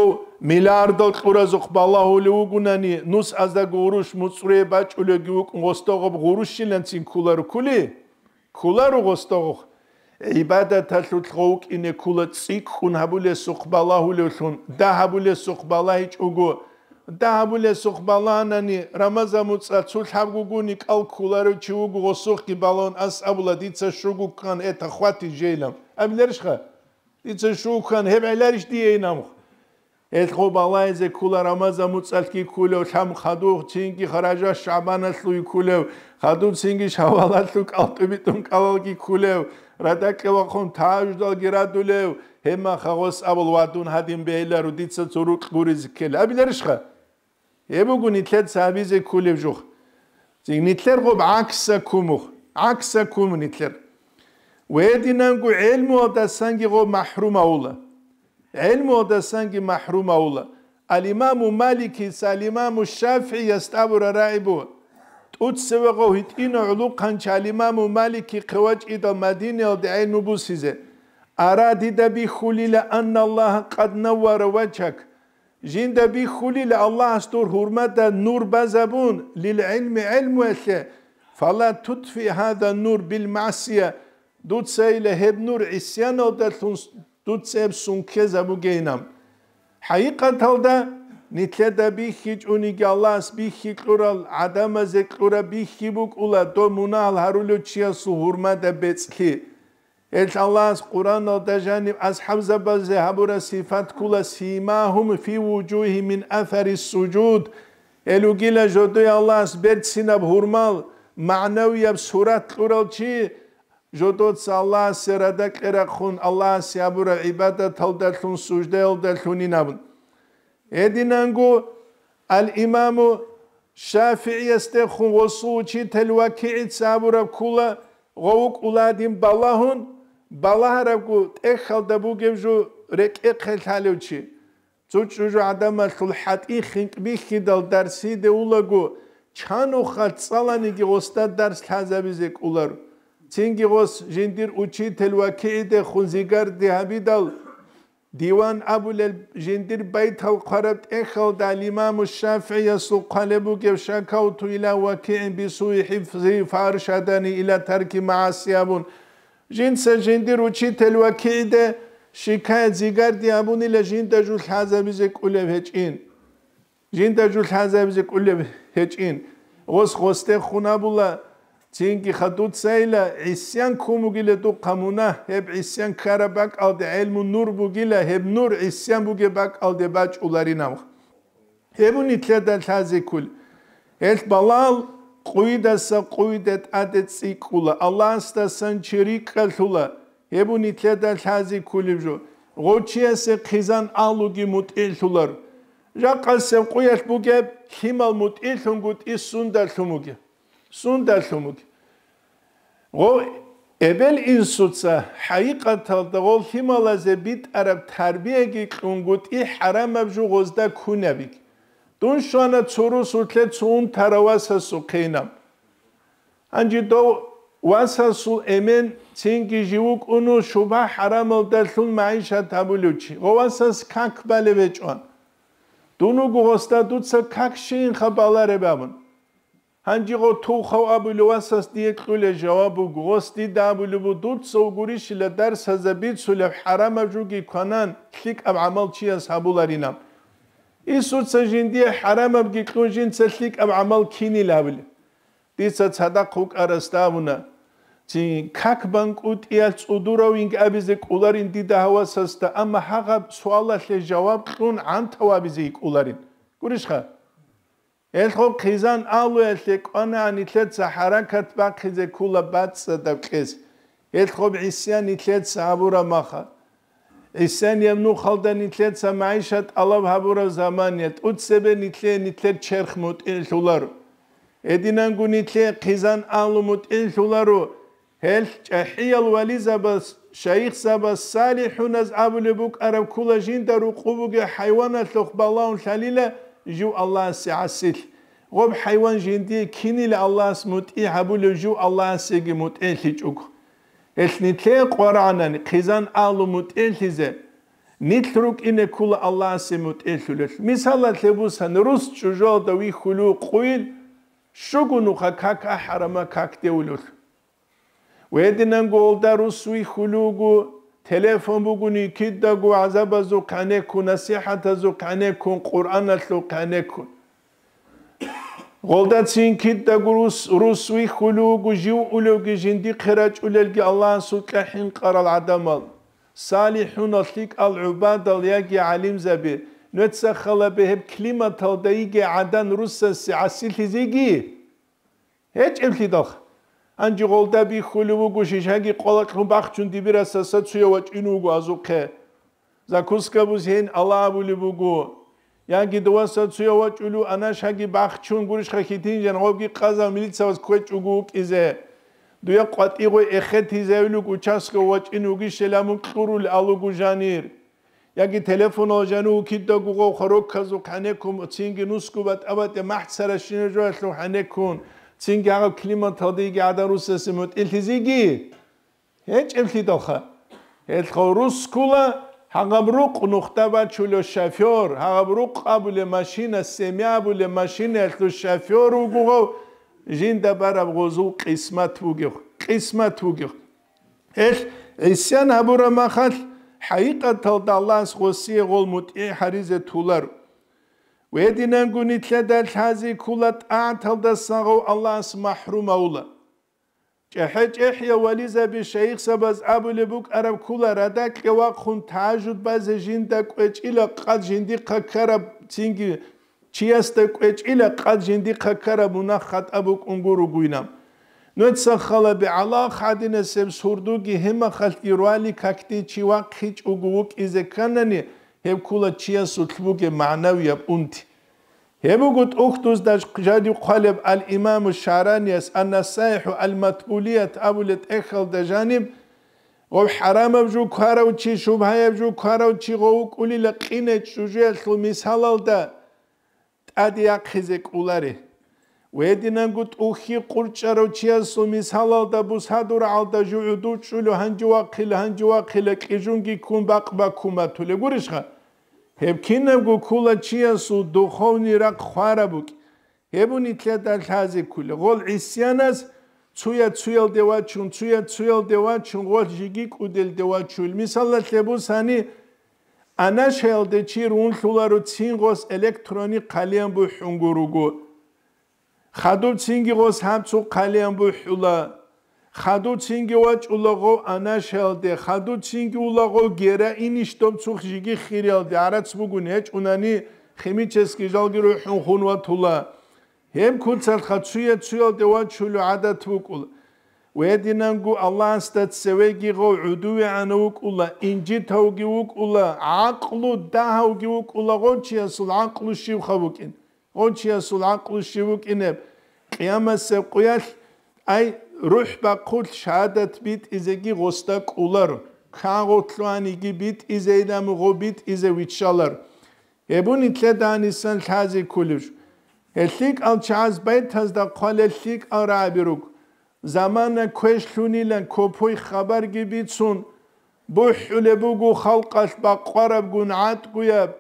მილიარდო ყურაზო ხბალა ჰოლიუგუნანი ნუს აზა გურუშ მუცრე ბაჭულე გუკ მოსტოგობ გურუშ შილენ წინ ქულარ ქული ქულარ გოსტოგ იბადათა სულხო უკინე ქულა წიქ ხუნაბულე სუხბალაჰულუშუნ დაჰაბულე სუხბალაჰი ჭუგუ დაჰაბულე სუხბალანანი რამაზამუცა სულხავგუგუნი კალკულარო ჭუგუ გოსუხკი ბალონ ასაბულადიცა შუგუკან ეთა ხვათი ჯეილამ ამლერშხა იცა შუკან ჰებელერშ დიეინამ ეს ხო ბალაიზე ქულა რამაზამუცა კი ქულო ხამ ხადუ ჩინკი ხარაჟა შაბანას ლუი ქულევ ხადუ ჩინკი შავალას ლუ კალტუბიტუნ კალალკი ქულევ რადაკევა ხომ თაждал გერადულევ ჰემა ხაღოს აბლვადუნ ჰადიმ ბეილა რუდიცა ზურუკ გურიზ ქელ აბილერიშხა ებუგუნი თლე ცავიზე ქულევ ჟუხ ზიგნიტლერ ყობ აქსა კუმუხ აქსა კუმნიტლერ ვედინანგუ ელმუ და სანგი ყო მაჰრუმა ულა ელმუ და სანგი მაჰრუმა ულა ალიმამუ მალიკი სალიმამუ შაფი ისტაბურა რაიბუ utse ve gohit in ulukan çalimam maliki kıvaç ida madine al de'ay nubu size. Aradi de bi hulile Allah, kad nevvara veçak. Jinde bi hulile Allah astur hurmete nur bezabun lil ilmi ilmu ehle. Fala tutfi hada nur bil masiye. Dutse ile heb nur isyan al da tutse hep sunke zabu geynam. Hakikat halde Nitleda bihich unigalas bihich lural adama zeklura bihibuk ula do munal harulu chia suhurma de betski. El Allah's Quran al dajani ashab zaba zehabura sifat kula simahum fi wujuhi min athari sujud. Elugila jodoy Allah's bert sinab hurmal معنوية بسورة لورالشي جدود الله سردك إرخون الله سيابور عبادة تلدلون سجدة تلدلون نبن ედინანგუ ალ იმამუ შაფიი ესტეხუ ვოსუჩი თელვაკიი ცაბურა კულა ღოუკულადიმ ბალაჰუნ ბალაჰრაკუ ტეხალდა ბუგევჟუ რეკე ხელალევჩი ჯუჯუჯუ ადამა ხულჰატი ხინკბი ხიდალ დარსი დეულაგუ ჩანო ხაცალანიგი ოსტად დარს ხაზაბიზე კულარ ჩინგი ოს ჟინდირ უჩი თელვაკიი დე ხუნზიგარ დიაბიდალ دیوان ابوالجندر بیت و قربت دال امام الشافعی سو قلبك شكوت الى وكيع بسوء حفظه فارشدني الى ترك جند جنس جندیر و چی تل ده شکایت زیگر دیابونی لجین تجول حزب زک اوله هچ این جین جل حزب زک اوله هچ غس غسته خونه بولا ჩინკი ხატუცეილა ისიან ქუმუგილე თუ ყამუნა ჰებ ისიან ქარაბაკ ალდე ელმუ ნურ ბუგილა ჰებ ნურ ისიან ბუგე ბაკ ალდე ბაჭ ულარინავ ჰემუნი თლედა თაზიკულ ელ ბალალ ყუიდასა ყუიდეთ ადე ციკულა ალანსტა სანჩერი ქალულა ჰემუნი თლედა თაზიკულიბჟ ღოჩიასე ხიზან ალუგი მუტილულარ ჟაყალსე ყუიას ბუგე ჰიმალ მუტილუნგუტ ისუნდა თუმუგე სუნდა თუმუკ ო ებელ ინსუცა ჰაიკათალდა ო ჰიმალაზე ბიტ араბ თარბიეგი ქუნგუტი ჰარამებჟუ ღოზდა ქუნევიკ დუნშანა ცურუს უთლე ცუნ თარავასასუ ქეინამ ანჯი დო ვასასუ ემენ ცინგი ჟიუკ უნუ შუბა ჰარამოდა თუმ მაიშა თაბულუჩი ო ვასას ქაკბალე ვეჭონ დუნუ გოსტა დუცა ქაკში ინხაბალარებამუნ ანჯიღო თუ ხავ აბულოვასას დიეთყვილე ჯავაბუ გოსტი და აბულობუ დუცო გურიშილა დარსაზე ბიცულე ჰარამაჯუგი ქანან ხლიკ აბ ამალჩია საბულარინამ ის უცე ჟინდი ჰარამაბ გიყუჟინ ცელიკ აბ ამალ ქინილავლ დიცა ცადა ყუკარას დავნა ჯი ქაკ ბანკუტი აწუდურო ინგ აბიზე ყულარინ დიდა ჰავასას და ამ ჰაღა სუალა ხე ჯავაბ ყუნ ანთავაბიზე ყულარინ გურიშხა ერთხო ხიზან ალუელთე ყანანი თეცა ჰარაკათ ბაქიზე ქულა ბაც და ხიზ ერთხო ისიანი თეცა აბურა მახა ისენი ამნუ ხალდანი თეცა მაიშად ალავ აბურა ზამანია უცებე ნითლე ნითლე ჩერხმოტ ინშულარ ედინანგუნი თე ხიზან ალუმოტ ინშულარო ჰელ ჭაჰიალ ვალიზაბას შეიხ საბას სალიჰუნაზ აბულუბუკ არავ ქულაჟინ და რუ ყუბუგე ჰაივანა ლოხბალაუნ ხალილა جو الله سعسل غب حيوان جندي كيني لالله سمتئي هبو لجو الله سيجي متئي لجوك إثني تلي قرانا قيزان آلو متئي لزي Nitruk ine kula Allah semut elhülül. Misalla tebusan Rus çocuğu da vi hulu kuil şu gunu kak harama kak deulül. Ve edinen golda Rus vi hulu ტელეფონ ბუგუნი კიდაგუ აზაბაზუ ქანეკუ ნასიჰათაზუ ქანეკუ ყურანალუ ქანეკუ ღოლდაცინ კიდაგუ რუსვი ხულუგუ ჟუ ულუგი ჟინდი ყრაჭულელგი ალლაჰ სულკაჰინ ყარალ ადამალ салихун алтик алубад алиги алим заби нутса халабе хэм климатал дайги адан руссаси асилхизиги хэч имхидох ანჯი ყოლდები ხულუ გუში შაგი ყოლა ხუბახჩუნ დიბირასა საცუევა ჭინუ გაზუქე ზაკუსკაბუზენ ალაბული ბუგუ ანგი დოვა საცუევა ჭულუ ანა შაგი ბახჩუნ გურიშ ხეთინ ჯან ყოგი ყაზა მილიცავას ქვეჭუგუ ყიზე დუე ყატიღო ეხეთი ზევლუ გუჩასკო ვაჭინუ გი შელამუ ყურულ ალუგუ ჟანირ ანგი ტელეფონო ჟანუ უკიდო გუგო ხოროქაზუ ქანეკუმ ცინგი ნუსკუბატ აბატე მაჰცარა შინეჯო ახლუ ხანეკუნ წინგარო კლიმატოდიგი ადარუსეს მოთ ილთიზიგი ეჭემთი დოხა ელხო რუსკულა ჰაგაბრუ ყნუხტაბა ჩულო შაფიორ ჰაგაბრუ ყაბულე მაშინა სემიაბულე მაშინა ელხო შაფიორ უგუღო ჟინდა ბარავ გოზუ ყისმათ უგიხ ყისმათ უგიხ ელ ისიან აბურა მახალ ჰაიყა თალდა ლანს ხოსი ეგოლ მუტი ჰარიზე თულარ ვედინან გუნითლა და ლაზი ქულად ათალდა საღო ალას მაჰრუმაულა ჭეჭეჭია ვალიზა ბი შეიხ საბაზ აბულებუკ არაბ ქულარა და ყევა ხუნ თაჟუდ ბაზე ჟინ და ყეჭილა ყად ჟინდი ხაქარა ცინგი ჩიასტა ყეჭილა ყად ჟინდი ხაქარა მუნა ხატაბუ კუნგურუ გუინამ ნუცა ხალა ბი ალა ხადინესებს ჰურდუგი ჰემა ხალკი როალი ქაქტი ჩივა ხიჭუგუკ იზე ქანანი ჰევკულა ჩიას უთბუგე მანავია პუნტი ჰევუგუთ უხთუს და ჯადი ყალებ ალ იმამუ შარანიას ანასაიჰუ ალ მათბულიათ აბულეთ ეხალ და ჟანიმ ო ჰარამავ ჟუ ქარავ ჩი შუბჰაევ ჟუ ქარავ ჩი ღოუ კულილა ყინეთ შუჟე ხლ მისალალ და ტადი აქიზე კულარი ვედინანგუ თუხი ყურჭარო ჩიასო მისალალ და ბუსადურ ალდა ჟუდუ ჩულო ჰანჯვა ხილ ჰანჯვა ხილ ყიჟუნგი ქუმბა ყბა ქუმა თულე გურიშხა ჰებკინანგუ ქულა ჩიასო დუხოვნი რა ხვარაბუკ ჰებუნი თლა და ლაზი ქულე ღოლ ისიანას ცუია ცუელ დევა ჩუნ ცუია ცუელ დევა ჩუნ ღოლ ჟიგი კუდელ დევა ჩულ მისალალ ლებუსანი ანა შელდე ჩირუნ ხულარო წინღოს ელექტრონი ყალიანბუ ჰუნგურუგუ ხადო ცინგიღო სამწუ ყალიანბუ ჰულა ხადო ცინგივა ჭულაღო ანაშალდე ხადო ცინგიულაღო გერა ინიშტომ ცუხჟიგი ხირალდე არაც მუგუნე ჭუნანი ხიმიჩესკი ჟალგირო ხუნვა თულა ჰემ კუცალ ხაცუია ცუალდე ვა ჩულუ ადათ ვუკულ ვედინანგუ ალლას დაც სევეგიღო უდუვე ანუკულა ინჯი თავგი უკულა აკლუ დაავგი უკულა გონჩიასულ აკლუ შივხავუკინ გონჩიასულ აკლუ შივუკინებ ყიამასე ყიალ აი რუჰ ბაქულ შაადათ ბიტ იზეგი ღოსტა კულარ ქაღოთლვან იგი ბიტ იზეიდა მღობიტ იზე ვიჩალარ ებუნი თლედანისან ლაზი კულურ ელიკ ალ ჩაზ ბეთაზ და ყალელიკ არაბირუკ ზამანა ქეშლუნილან ქოფოი ხაბარგი ბიცუნ ბუჰულებუგუ ხალყას ბაყვარაბგუნ ატგუიაბ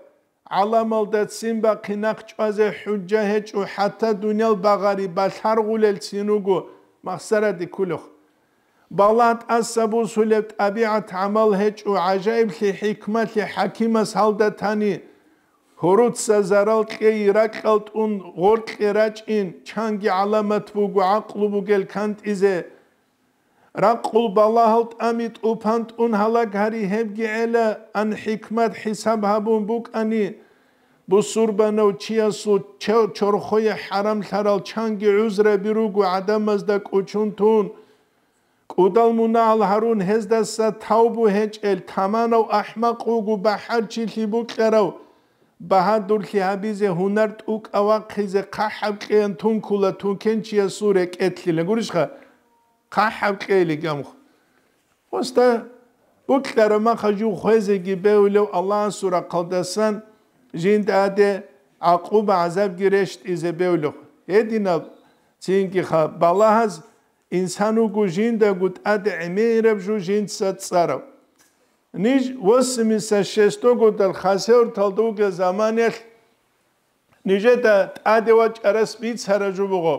ალამალ და ცინბა ქინახჭვაზე ჰუჯა ჰეჭუ ჰათა დუნიალ ბაღარი ბალხარღულელ ცინუგუ მახსარადი ქულხ ბალათ ასაბუ სულებ ტაბიათ ამალ ჰეჭუ აჯაიბ ლი ჰიქმა ლი ჰაკიმა სალდათანი ჰურუც საზარალ ყე ირაკალტუნ ღორ ყერაჭინ ჩანგი ალამათ ბუგუ აყლუბუ გელ ქანტიზე რაკულ ბალაჰალთ ამიტ უფანტ უნ ჰალაგარი ჰებგიელა ან ჰიქმად ჰისაბ ჰაბუნ ბუკანი ბუსურბანო ჩიასუ ჩორხოე ჰარამ ლარალ ჩანგი უზრე ბირუგუ ადამაზდა კუჩუნთუნ კუდალ მუნა ალ ჰარუნ ჰეზდასა თაუბუ ჰეჭელ თამანო აჰმაყუ გუ ბაჰარჩი ლიბუკერავ ბაჰადურ ლიაბიზე ჰუნარტ უკავა ხიზე ყაჰაბ ყიან თუნკულა თუნკენ ჩიასურე კეთლილე გურიშხა ქაჰავკელი გამხ პოსტა უკლარო მახაჯუ ხეზეგი ბეულო ალლაჰ სურა ყალდასან ჯინდადე აყუბ აზაბ გირეშტ იზე ბეულო ედინა ცინკი ხა ბალაჰაზ ინსანუ გუ ჯინდა გუ ადე ემირებ ჯუ ჯინცა წარო ნიჯ ვოსმისა შესტო გუ და ხასეურ თალდო გე ზამანელ ნიჯეთა ადევა ჭარას ბიცარა ჯუ ბუღო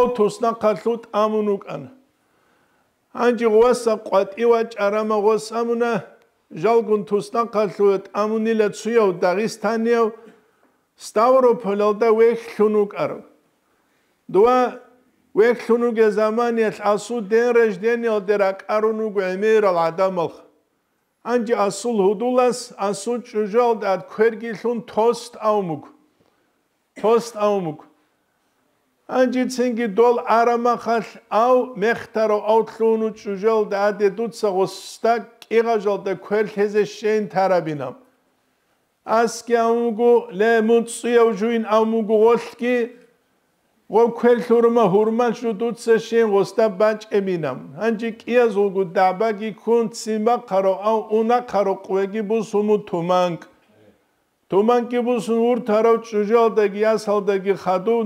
ოთოს ნახალთ ამუნუკან ანჯი ვასა ყატივა ჭარამაღოს ამუნა ჟალგუნ თუსთან ხალთ ამუნილა ცუიო დაღისტანიო სტავროპოლელ და ვეხლუნუკარ დუა ვეხლუნუგე ზამანი ასუ დენრეჟ დენიო დერაკ არუნუგე მერალ ადამო ანჯი ასულ ჰუდულას ასუ ჭუჟალ და ქერგილუნ თოსტ აუმუგ თოსტ აუმუგ ანჯი ცინგი დოლ არამახალ ავ მეხთარო აუთლუნუ ჩუჟელ და ადე დუცაღო სტა კიღაჟალ და ქველთეზე შენ თარაბინამ ასკი ამუგუ ლე მუცუიავ ჟუინ ამუგუ ღოლკი ვო ქველთურმა ჰურმანშუ დუცე შენ ღოსტა ბანჭემინამ ანჯი კიაზ უგუ დაბაგი ქუნ ციმა ხარო ან უნა ხარო ყვეგი ბუსუმუ თუმანკ თუმანკი ბუსუნ ურთარავ ჩუჟალ და გიასალ და გიხადუ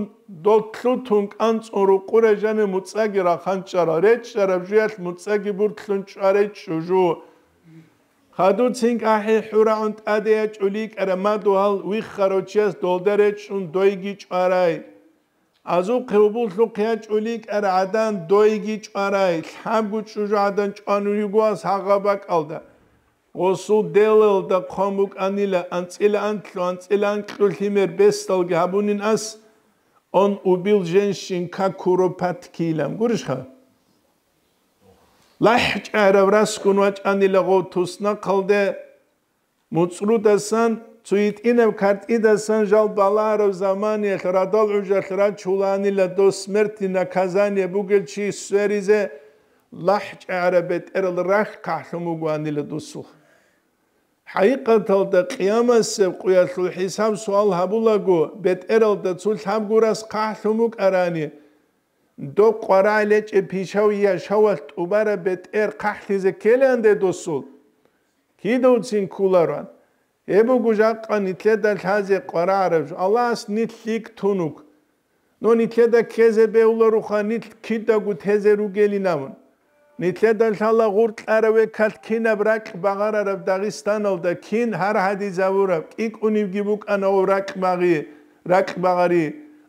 დოქლუთუნკ ანწორუ ყურეჟანე მუცაგი რახანჭარა რეჭარა ბჟიათ მუცაგი ბურთლუნჭარე ჩუჟუ ხადუცინკ აჰი ჰურა უნტ ადია ჭული კერმადუ ალ ვიხხარო ჩეს დოლდერე ჩუნ დოიგი ჭარაი აზუ ქუბულ ლუქია ჭული კერ ადან დოიგი ჭარაი ლამგუ ჩუჟა ადან ჭანუ იგვა საღაბა კალდა ოსუ დელელდა ხომუკ ანილა ანცილან ანცილან ქულ ჰიმერ ბესტალ გაბუნინ ას он убил женщин как куропаткилам гуришха лахч аравраз кунвач анилаго тусна калде муцрудасан цуит инев карт идасан жал баларов замани храдал уже хра чуланила до смерти наказание бугелчи сверизе лахч арабет эрл рах кахму гуанила до сух ჰაიკათალ და ყიამას ყიასლ ჰისამს ვალჰაბულაგო ბეტერალ და ცულ ჰამგურას ყაჰლუმუკ არანი დო ყვარალეჭი ფიშავია შავალ ტუბარა ბეტერ ყაჰლიზე კელანდე დოსულ კიდოცინ კულარან ებუგუჟაყან ითლე და ლაზე ყვარარებს ალას ნითლიკ თუნუკ ნონ ითლე და ქეზე ბეულორუხან ნით კიდაგუ თეზერუგელინამონ ნიტლედა შალა ღურტლარევე ქალთქინა ბრაკ ბაღარარებ დაღისტანალ და კინ ჰარ ჰადი ზავურა კიკუნივ გიბუკანა ორაკ მაღი რაკ მაღარი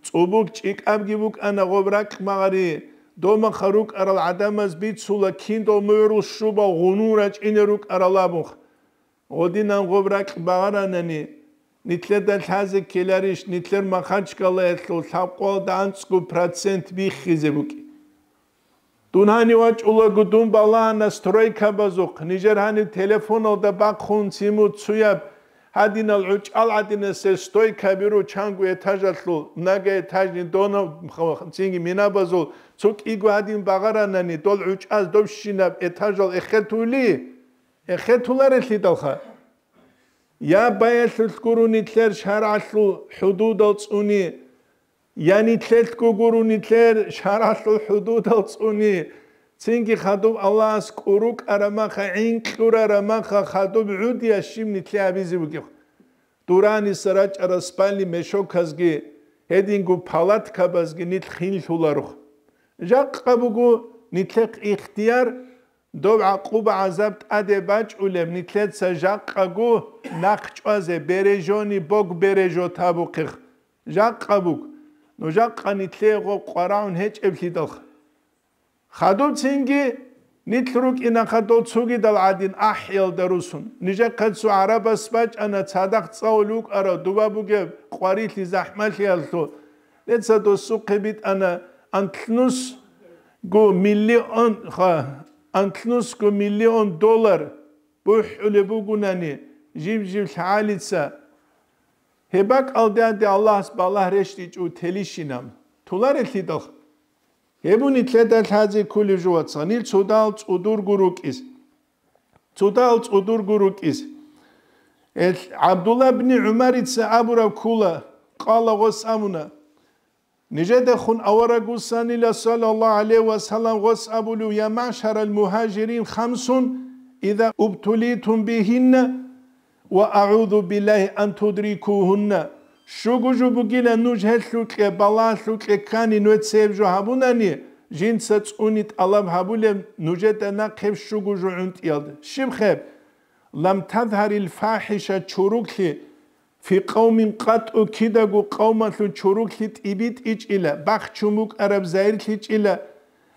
წუბუკ ჭიკამ გიბუკანა ღობრაკ მაღარი დომა ხარუკ არალ ადამას ბიცულა კინ დო მერუ შუბა ღუნურა ჭინერუკ არალაბუხ ოდინან ღობრაკ ბაღარანანი ნიტლედა შაზე კელარიშ ნიტლერ მახანჩკალა ეთლო სამყო და ანცკუ პროცენტ ვიხიზებუკი დუნანი ვაჭულა გუდუმ ბალანა სტროიკა ბაზო ხნიჟერანი ტელეფონო და ბახუნ ციმუ ცუია ჰადინა ლუჭალ ადინა სე სტოიკა ბირო ჩანგუ ეთაჟალო ნაგე ეთაჟნი დონო ხინგი მინა ბაზო ცუკ იგუ ადინ ბაღარანანი დოლ ლუჭალ დოშინა ეთაჟალ ეხეთული ეხეთულარ ეთლიდალხა ია ბაესლ სკურუნი თლერ შარალუ ჰუდუდო წუნი يعني تلت كوغورو نتلر شرح الحدود الصوني تينكي خادوب الله اسكوروك ارماخا انكور ارماخا خادوب عود ياشيم نتلي ابيزي بوكي دوراني سراج ارسبالي مشو كازجي هدينكو بالات كابازجي نتل خين لولاروخ جاق قابوكو نتلق اختيار دو عقوب عذاب تاد باج اولم نتلت سجاق قاقو نخچوازي بيريجوني بوك بيريجو تابوكيخ جاق قابوكو ნოჟაყანი თლეღო ყვარავნ ჰეჭებში დო ხადოცინგი ნითრუკ ინახადო ცუგი დალადინ აჰილ დერუსუნ ნიჟაყაცუ არაბას ბაჭანა ცადახწაულუკ არა დუბაბუგე ყვარილი ზაჰმალიალთო ნეცადო სუყებით ანა ანთნუს გო მილიონ ხა ანთნუს გო მილიონ დოლარ ბუჰულებუგუნანი ჟიმჟი ხალიცა ჰება კალდანდე ალლაჰს ბალაჰრეშტი ჭუ თელიშინამ თულარი თიდოხ ებუნი თლედა თაძი ქული ჟუაცანი ცუდალ წუდურგურუკის ცუდალ წუდურგურუკის ეს აბდულა ბნი უმარიც აბურა ქულა ყალა ღოსამუნა ნიჟედე ხუნ ავარაგუსანი ლა სალალა ალე ვა სალამ ღოს აბულუ ია მაშარალ მუჰაჯირინ ხამსუნ ኢዛ უბთულითუმ ბიჰინნა وأعوذ بالله أن تدركوهن شو جو بقيل نوج سوك بلا سوك كان نوت سيف جو هابوناني جين اونيت الله هابولم نوجت أنا كيف شو جو عنت يد شيم خيب لم تظهر الفاحشة شروكي في قوم قد قوم قوما شروكي تبيت إيج إلى بخ شموك أرب زاير إيش إلى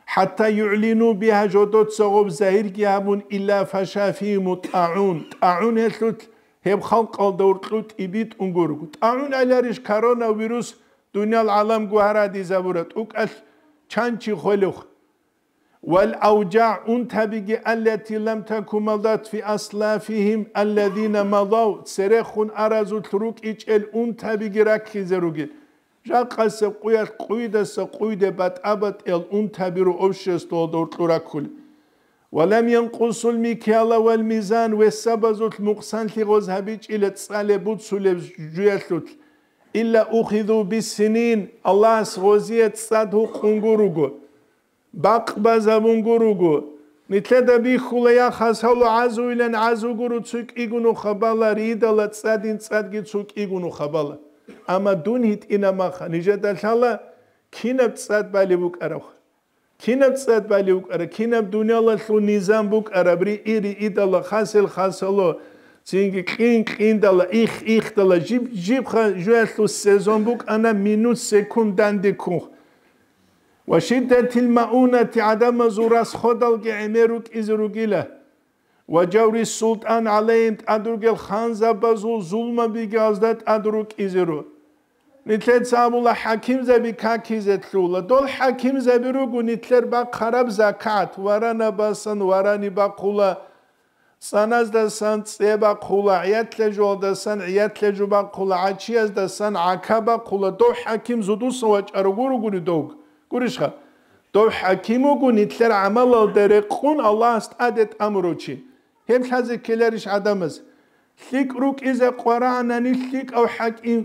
حتى يعلنوا بها جدود صغب زهير كيابون إلا فشا في مطاعون طاعون يسلت ჰებ ხან ყალდა ურტყუთ იბით უნგურგუ ტანუნ ალარიშ კორონა ვირუს დუნიალ ალამ გუარადი ზაბურატ უკალ ჩანჩი ხოლუხ ვალ აუჯა უნთაბიგი ალლათი ლამ თაკუმალდათ ფი ასლაფიჰიმ ალლადინა მადაუ ცერეხუნ არაზუ თრუკ იჭელ უნთაბიგი რაკიზერუგი ჟაყასე ყუიას ყუიდასა ყუიდებათ აბატელ უნთაბირო ოშესტო დორტურაკული ولم ينقص الميكيال والميزان والسبزوت مقسان في غزهبي إلى تسالبوت سولب جيشوت إلا أخذوا بالسنين الله سغزية تساده قنقرقو باق بازابون قرقو مثل دبي خلايا خسالو عزو إلى عزو قرو تسوك إغنو خبالا ريدا لتسادين تسادك تسوك إغنو خبالا أما دون هيت إنا ماخا نجد الله كينب تساد بالي بوك أروخ ქინებ წედბალი უკარა ქინებ დუნიალა ლუ ნიზამ ბუკარა ბრი ირი იდალა ხასელ ხასალო ცინგი ყინ ყინდალა იხ იხდალა ჯიბ ჯიბ ხა ჟუესლუ სეზონ ბუკ ანა მინუ სექუნდანდი ქუ ვაშიდათი მაუნათი ადამა ზურას ხოდალგი ემერუკ იზრუგილა ვაჯავრი სულტან ალეინ ადურგელ ხანზაბაზულ ზულმა ბიგაზდათ ადურუკ იზრუგილა ნიტლეცამულა ჰაკიმზები ქაკიზე თულა დოლ ჰაკიმზები როგუ ნიტლერბა ხარაბ ზაკათ ვარანაბასან ვარანიბა ხულა სანაც და სანწება ხულა აიათლეჯო და სან აიათლეჯობა ხულა აჩიას და სან აკაბა ხულა დო ჰაკიმ ზუდუს ვაჭარგუ როგუნი დოგ გურიშხა დო ჰაკიმო გუ ნიტლერ ამალო დერე ყუნ ალას ადეთ ამროჩი ჰემთაზი ქელერიშ ადამას ثكرك إذا قرانا نثك أو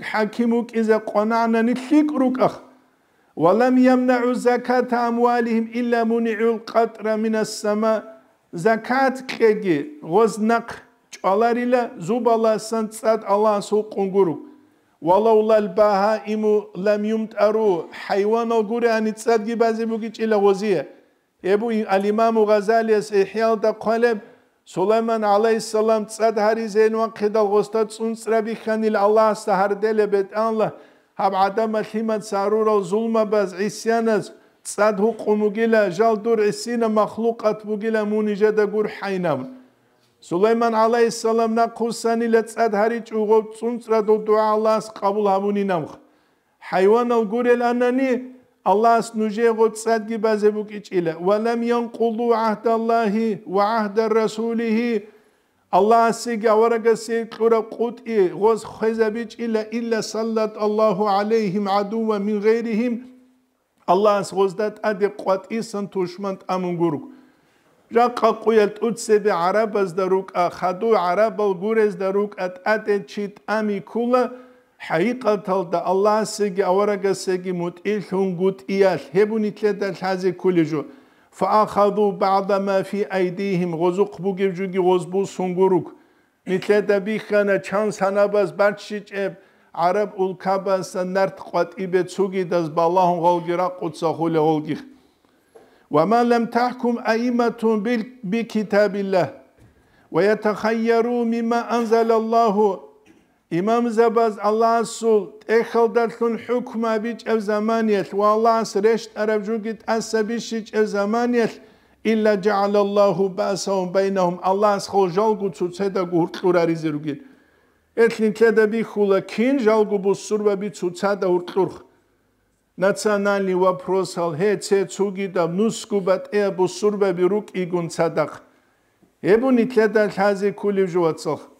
حكمك إذا قنعنا روك أخ ولم يمنع زكاة أموالهم إلا منع القطر من السماء زكاة كيجي غزنق جالار إلى زبالة سنتسات الله سوق قنقرو ولولا البهائم لم يمتروا حيوان القرى أن تصدق بازي بوكيش إلى غزية يبو الإمام غزالي إحياء تقلب სულეიმან ალეისალამ წად ჰარიზენვან ხედავოსთა წუნწრები ხანილ ალას დაარდელებეთ ალა ჰაბ ადამა ხიმან სარურა ზულმაბაზ ისიანას წად ჰუკუმუგილა ჟალდურ ისინა მახლუკათ ბუგილა მუნიჟადა გურ ჰაინამ სულეიმან ალეისალამ ნა ხუსანილა წად ჰარი ჭუღო წუნწრა დუ ალას ყაბულ ამუნინამ ხ ჰაივანალ გურელ ანანი الله سنجي غد صدق بازبوك إجئلا ولم ينقضوا عهد الله وعهد رسوله الله سيجا ورقة سيد قرب قطئ غز خزبج إلا إلا صلت الله عليهم عدوا من غيرهم الله سغزدت أدي قطئ سنتوشمنت أمنقرق رقا قيلت أتسي بعرب ازدروك أخدو عرب القرز أت أتأتي تشيت أمي كله haqiqatalda allah segi awaraga segi mut'il hun gut iyash hebunitle der hazi kuliju فأخذوا بعض ما في أيديهم غزق بوجب جوجي غزبو سنگوروك نتلا دبي خانا چان سناباز برچيج اب عرب الكاباز نرت قد إبه تسوغي داز بالله غلقرا قدس خول غلقخ وما لم تحكم أئمة بكتاب الله ويتخيروا مما أنزل الله იმამ ზაბას ალასუ ეხალდათუნ ჰუკმა ბიჭევ ზამანიეთ ვალას რეშტ არაბჯუგით ასაბიში ჭევ ზამანიეთ ილა ჯალალლაჰუ ბასაუმ ბაინაჰუმ ალას ხო ჟალგუ ცუცედა გურტურარიზე რუგი ეთლინ ქედები ხულა კინ ჟალგუ ბუსურვები ცუცადა ურტურხ ნაციონალი ვაფროსალ ჰეცე ცუგი და ნუსკუბატ ებუსურვები რუკი გუნცადა ებუნი ქედა ხაზი ქული ჟუვაცხ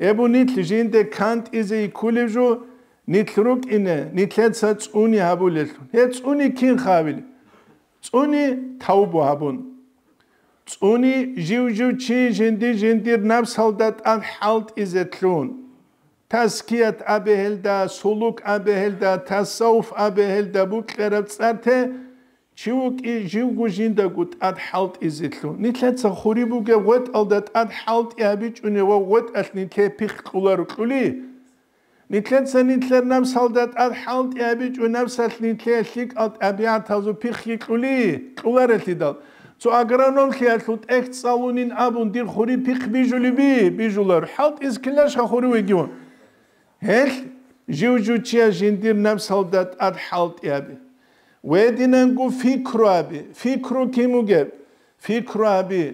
ebu nitl jinde kant ize ikulivju nitruk ine nitletsa tsuni habulel he tsuni kin khavil tsuni taubu habun tsuni jivju chi jindi jindir napsaldat an halt ize tlun taskiyat abehelda suluk abehelda tasawuf abehelda bu qerab tsarte ჩიუკი ჯიუგუჟინდა გუტ ად ჰალტ იზითლუ ნითლაცა ხურიბუგე ღვეთ ალდათ ად ჰალტ იაბიჭუნე ვა ღვეთ ასნი თეფი ხყულარ ყული ნითლაცა ნითლერ ნამ სალდათ ად ჰალტ იაბიჭუნე ვსასნი თეშიკ ალტ აბიათაზუ ფიხი ყული ყულარ ეთიდალ ცო აგრანონ ხიასუ ტექ წალუნინ აბუნ დი ხური ფიხ ბიჟულიბი ბიჟულარ ჰალტ იზკილა შახური ვეგიონ ჰელ ჯიუჯუჩია ჟინდი ნამ სალდათ ად ჰალტ იაბიჭუნე ვედინენ გუ ფიქრუაბი ფიქრუ კიმუგე ფიქრუაბი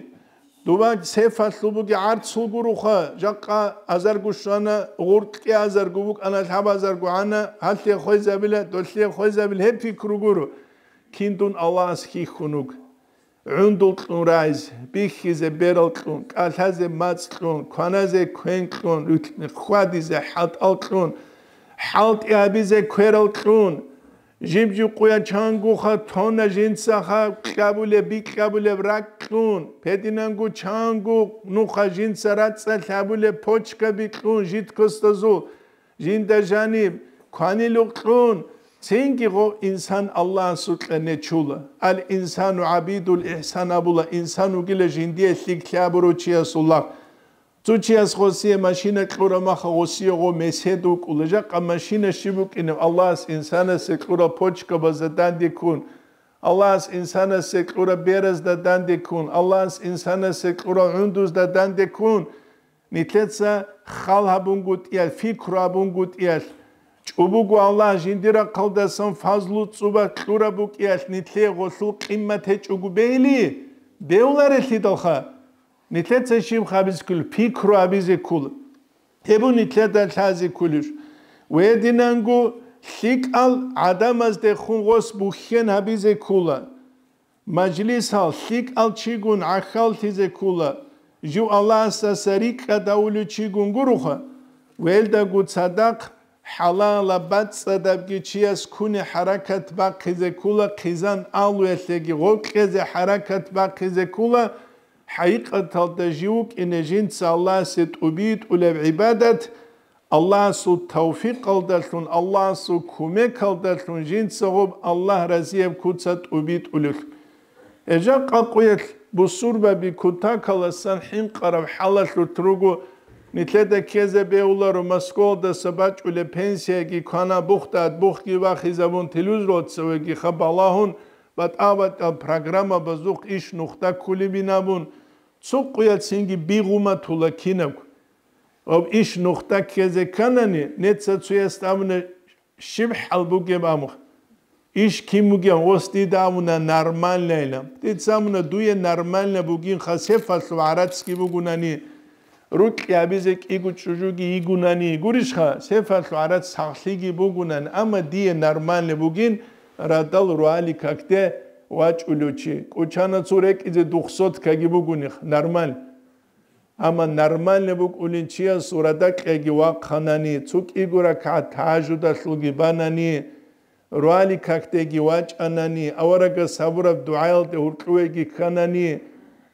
დუბა სეფასლუბუგი არცულგურუხა ჯაყა აზერგუშანა ღურტკი აზერგუბუკ ანა ჰაბაზერგუ ანა ჰალტი ხოიზაბილა დოლტი ხოიზაბილ ჰე ფიქრუგურუ კინდუნ ალას ხიხუნუგ ундултурайз бихизе берлкун калхазе мацкун кваназе квенкун рутни хвадизе халталкун халтябизе квэрлкун ჟიმჯი ყუა ჩანგუხა თონა ჟინცახა ყაბულე ბიყაბულე ბრაკუნ ფედინანგუ ჩანგუ ნუხა ჟინცარა წალაბულე ფოჩკა ბიყუნ ჟიტკოსტაზუ ჟინდაჟანი ქანილუ ყუნ ცენგი ღო ინსან ალლაჰ სუტყენე ჩულა ალ ინსანუ აბიდულ იჰსანაბულა ინსანუ გილე ჟინდიე სიკლაბურო ჩიასულა წუჩიას ხოსია მაშინა ყურა მახა ხოსია ღო მესედო კულეჟა ყა მაშინა შიბუკინე ალას ინსანას ეკურა პოჩკა ბაზა დანდი კუნ ალას ინსანას ეკურა ბერეს და დანდი კუნ ალას ინსანას ეკურა უნდუს და დანდი კუნ ნიტლეცა ხალჰაბუნგუტია ფიქრაბუნგუტია ჭუბუგუ ალას ინდირა ყალდასან ფაზლუ წუბა ყურაბუკია ნიტლე ღოსულ ყიმათე ჭუგუბეილი დეულარე ლიდოხა ნიტლეთე შიმ ხაბიზკულ ფიქრო აბიზიკულ თებუ ნიტლეთა ხაზიკულ ვედინანგუ ლიკალ ადამასდე ხუნგოს ბუხიენ აბიზიკულ მაჯლისალ ლიკალ ჩიგუნ ახალ თიზიკულ ჯუ ალასა სარიკა დაულუ ჩიგუნ გურუხა ველდაგუ ცადაკ ჰალალა ბაცადაბგი ჩიას ქუნი ჰარაკატ ბაქიზიკულ ყიზან ალუ ესეგი ღო ყეზე ჰარაკატ ბაქიზიკულ ҳақиқатан тажиук инежин саласи тубит улев ибадат аллах су тавфиқ алдалсун аллах су куме калдалсун жин сагуб аллах разиев куца тубит улул эжа какъуел бу сурба би кута каласан хим қарав халалу тругу нитледа кезе беулару масколда сабач уле пенсияги кана бухтат бухги ва хизабун телуз ротсаваги хабалахун ват ават программа базук иш нухта кули бинамун цуқуя цинги бигума тула кинак об иш нухта кезе канани неца цуя ставне шим халбу гебаму иш киму ге ости давна нормально ле ти самна дуе нормально бугин хасе фасу арацки бугунани руки абизе кигу чужуги игунани гуриш ха се фасу арац сахлиги бугунан ама дие нормально бугин радал руали какте ვაჭულოჩი კუჩანაცურეკიძე დუხსოთ ქეგიბუგუნიხ ნორმალ ამა ნორმალნებ უკულინჩია სურადა ქეგი ვა ხანანი ცუკიგურა ქა თაჟუდა სულგი ბანანი როალი ქაქტეგი ვა ჭანანი ავარაგა საბურა დუაილტე ურკუეგი ქანანი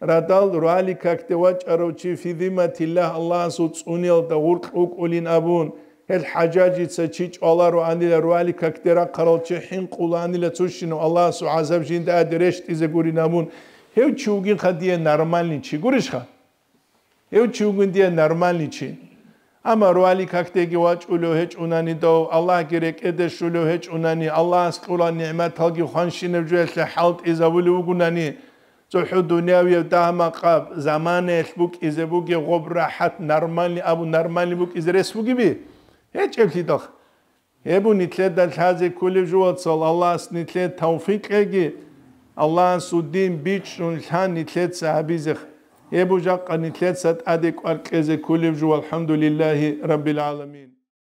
რადალ როალი ქაქტე ვა ჭაროჩი ფიდიმათილა ალლაჰ სუ წუნილ და ურკუკულინ აბუნ ეს ჰაჯაჯიცა ჩიჭოლარო ანილა როალი ქაქტერა ყალჩი ჰინ ყულანილა წუშინო ალლაჰ სუაზაბ ჯინდა ადრეშტი ზეგური ნამუნ ჰევ ჩუგინ ხადია ნორმალი ჩიგურიშხა ჰევ ჩუგინ დია ნორმალი ჩი ამა როალი ქაქტეგი ვაჭულო ჰეჭუნანი დო ალლაჰ გირე კედე შულო ჰეჭუნანი ალლაჰს ყულა ნიმათ ალგი ხანშინებ ჯესლე ჰალტ იზავული უგუნანი წუჰუ დუნიავი დაამა ყაბ ზამანე ლბუკ იზებუგი ღობრაჰატ ნორმალი აბუ ნორმალი ბუკ იზრესბუგი ბი اجيب لي دخ يبو نتلا دالتازي كل جوات صل الله سنتلا توفيق اجي الله سودين بيتش نتلا نتلا سعبيزخ يبو جاق نتلا سات ادك كل جوال الحمد لله رب العالمين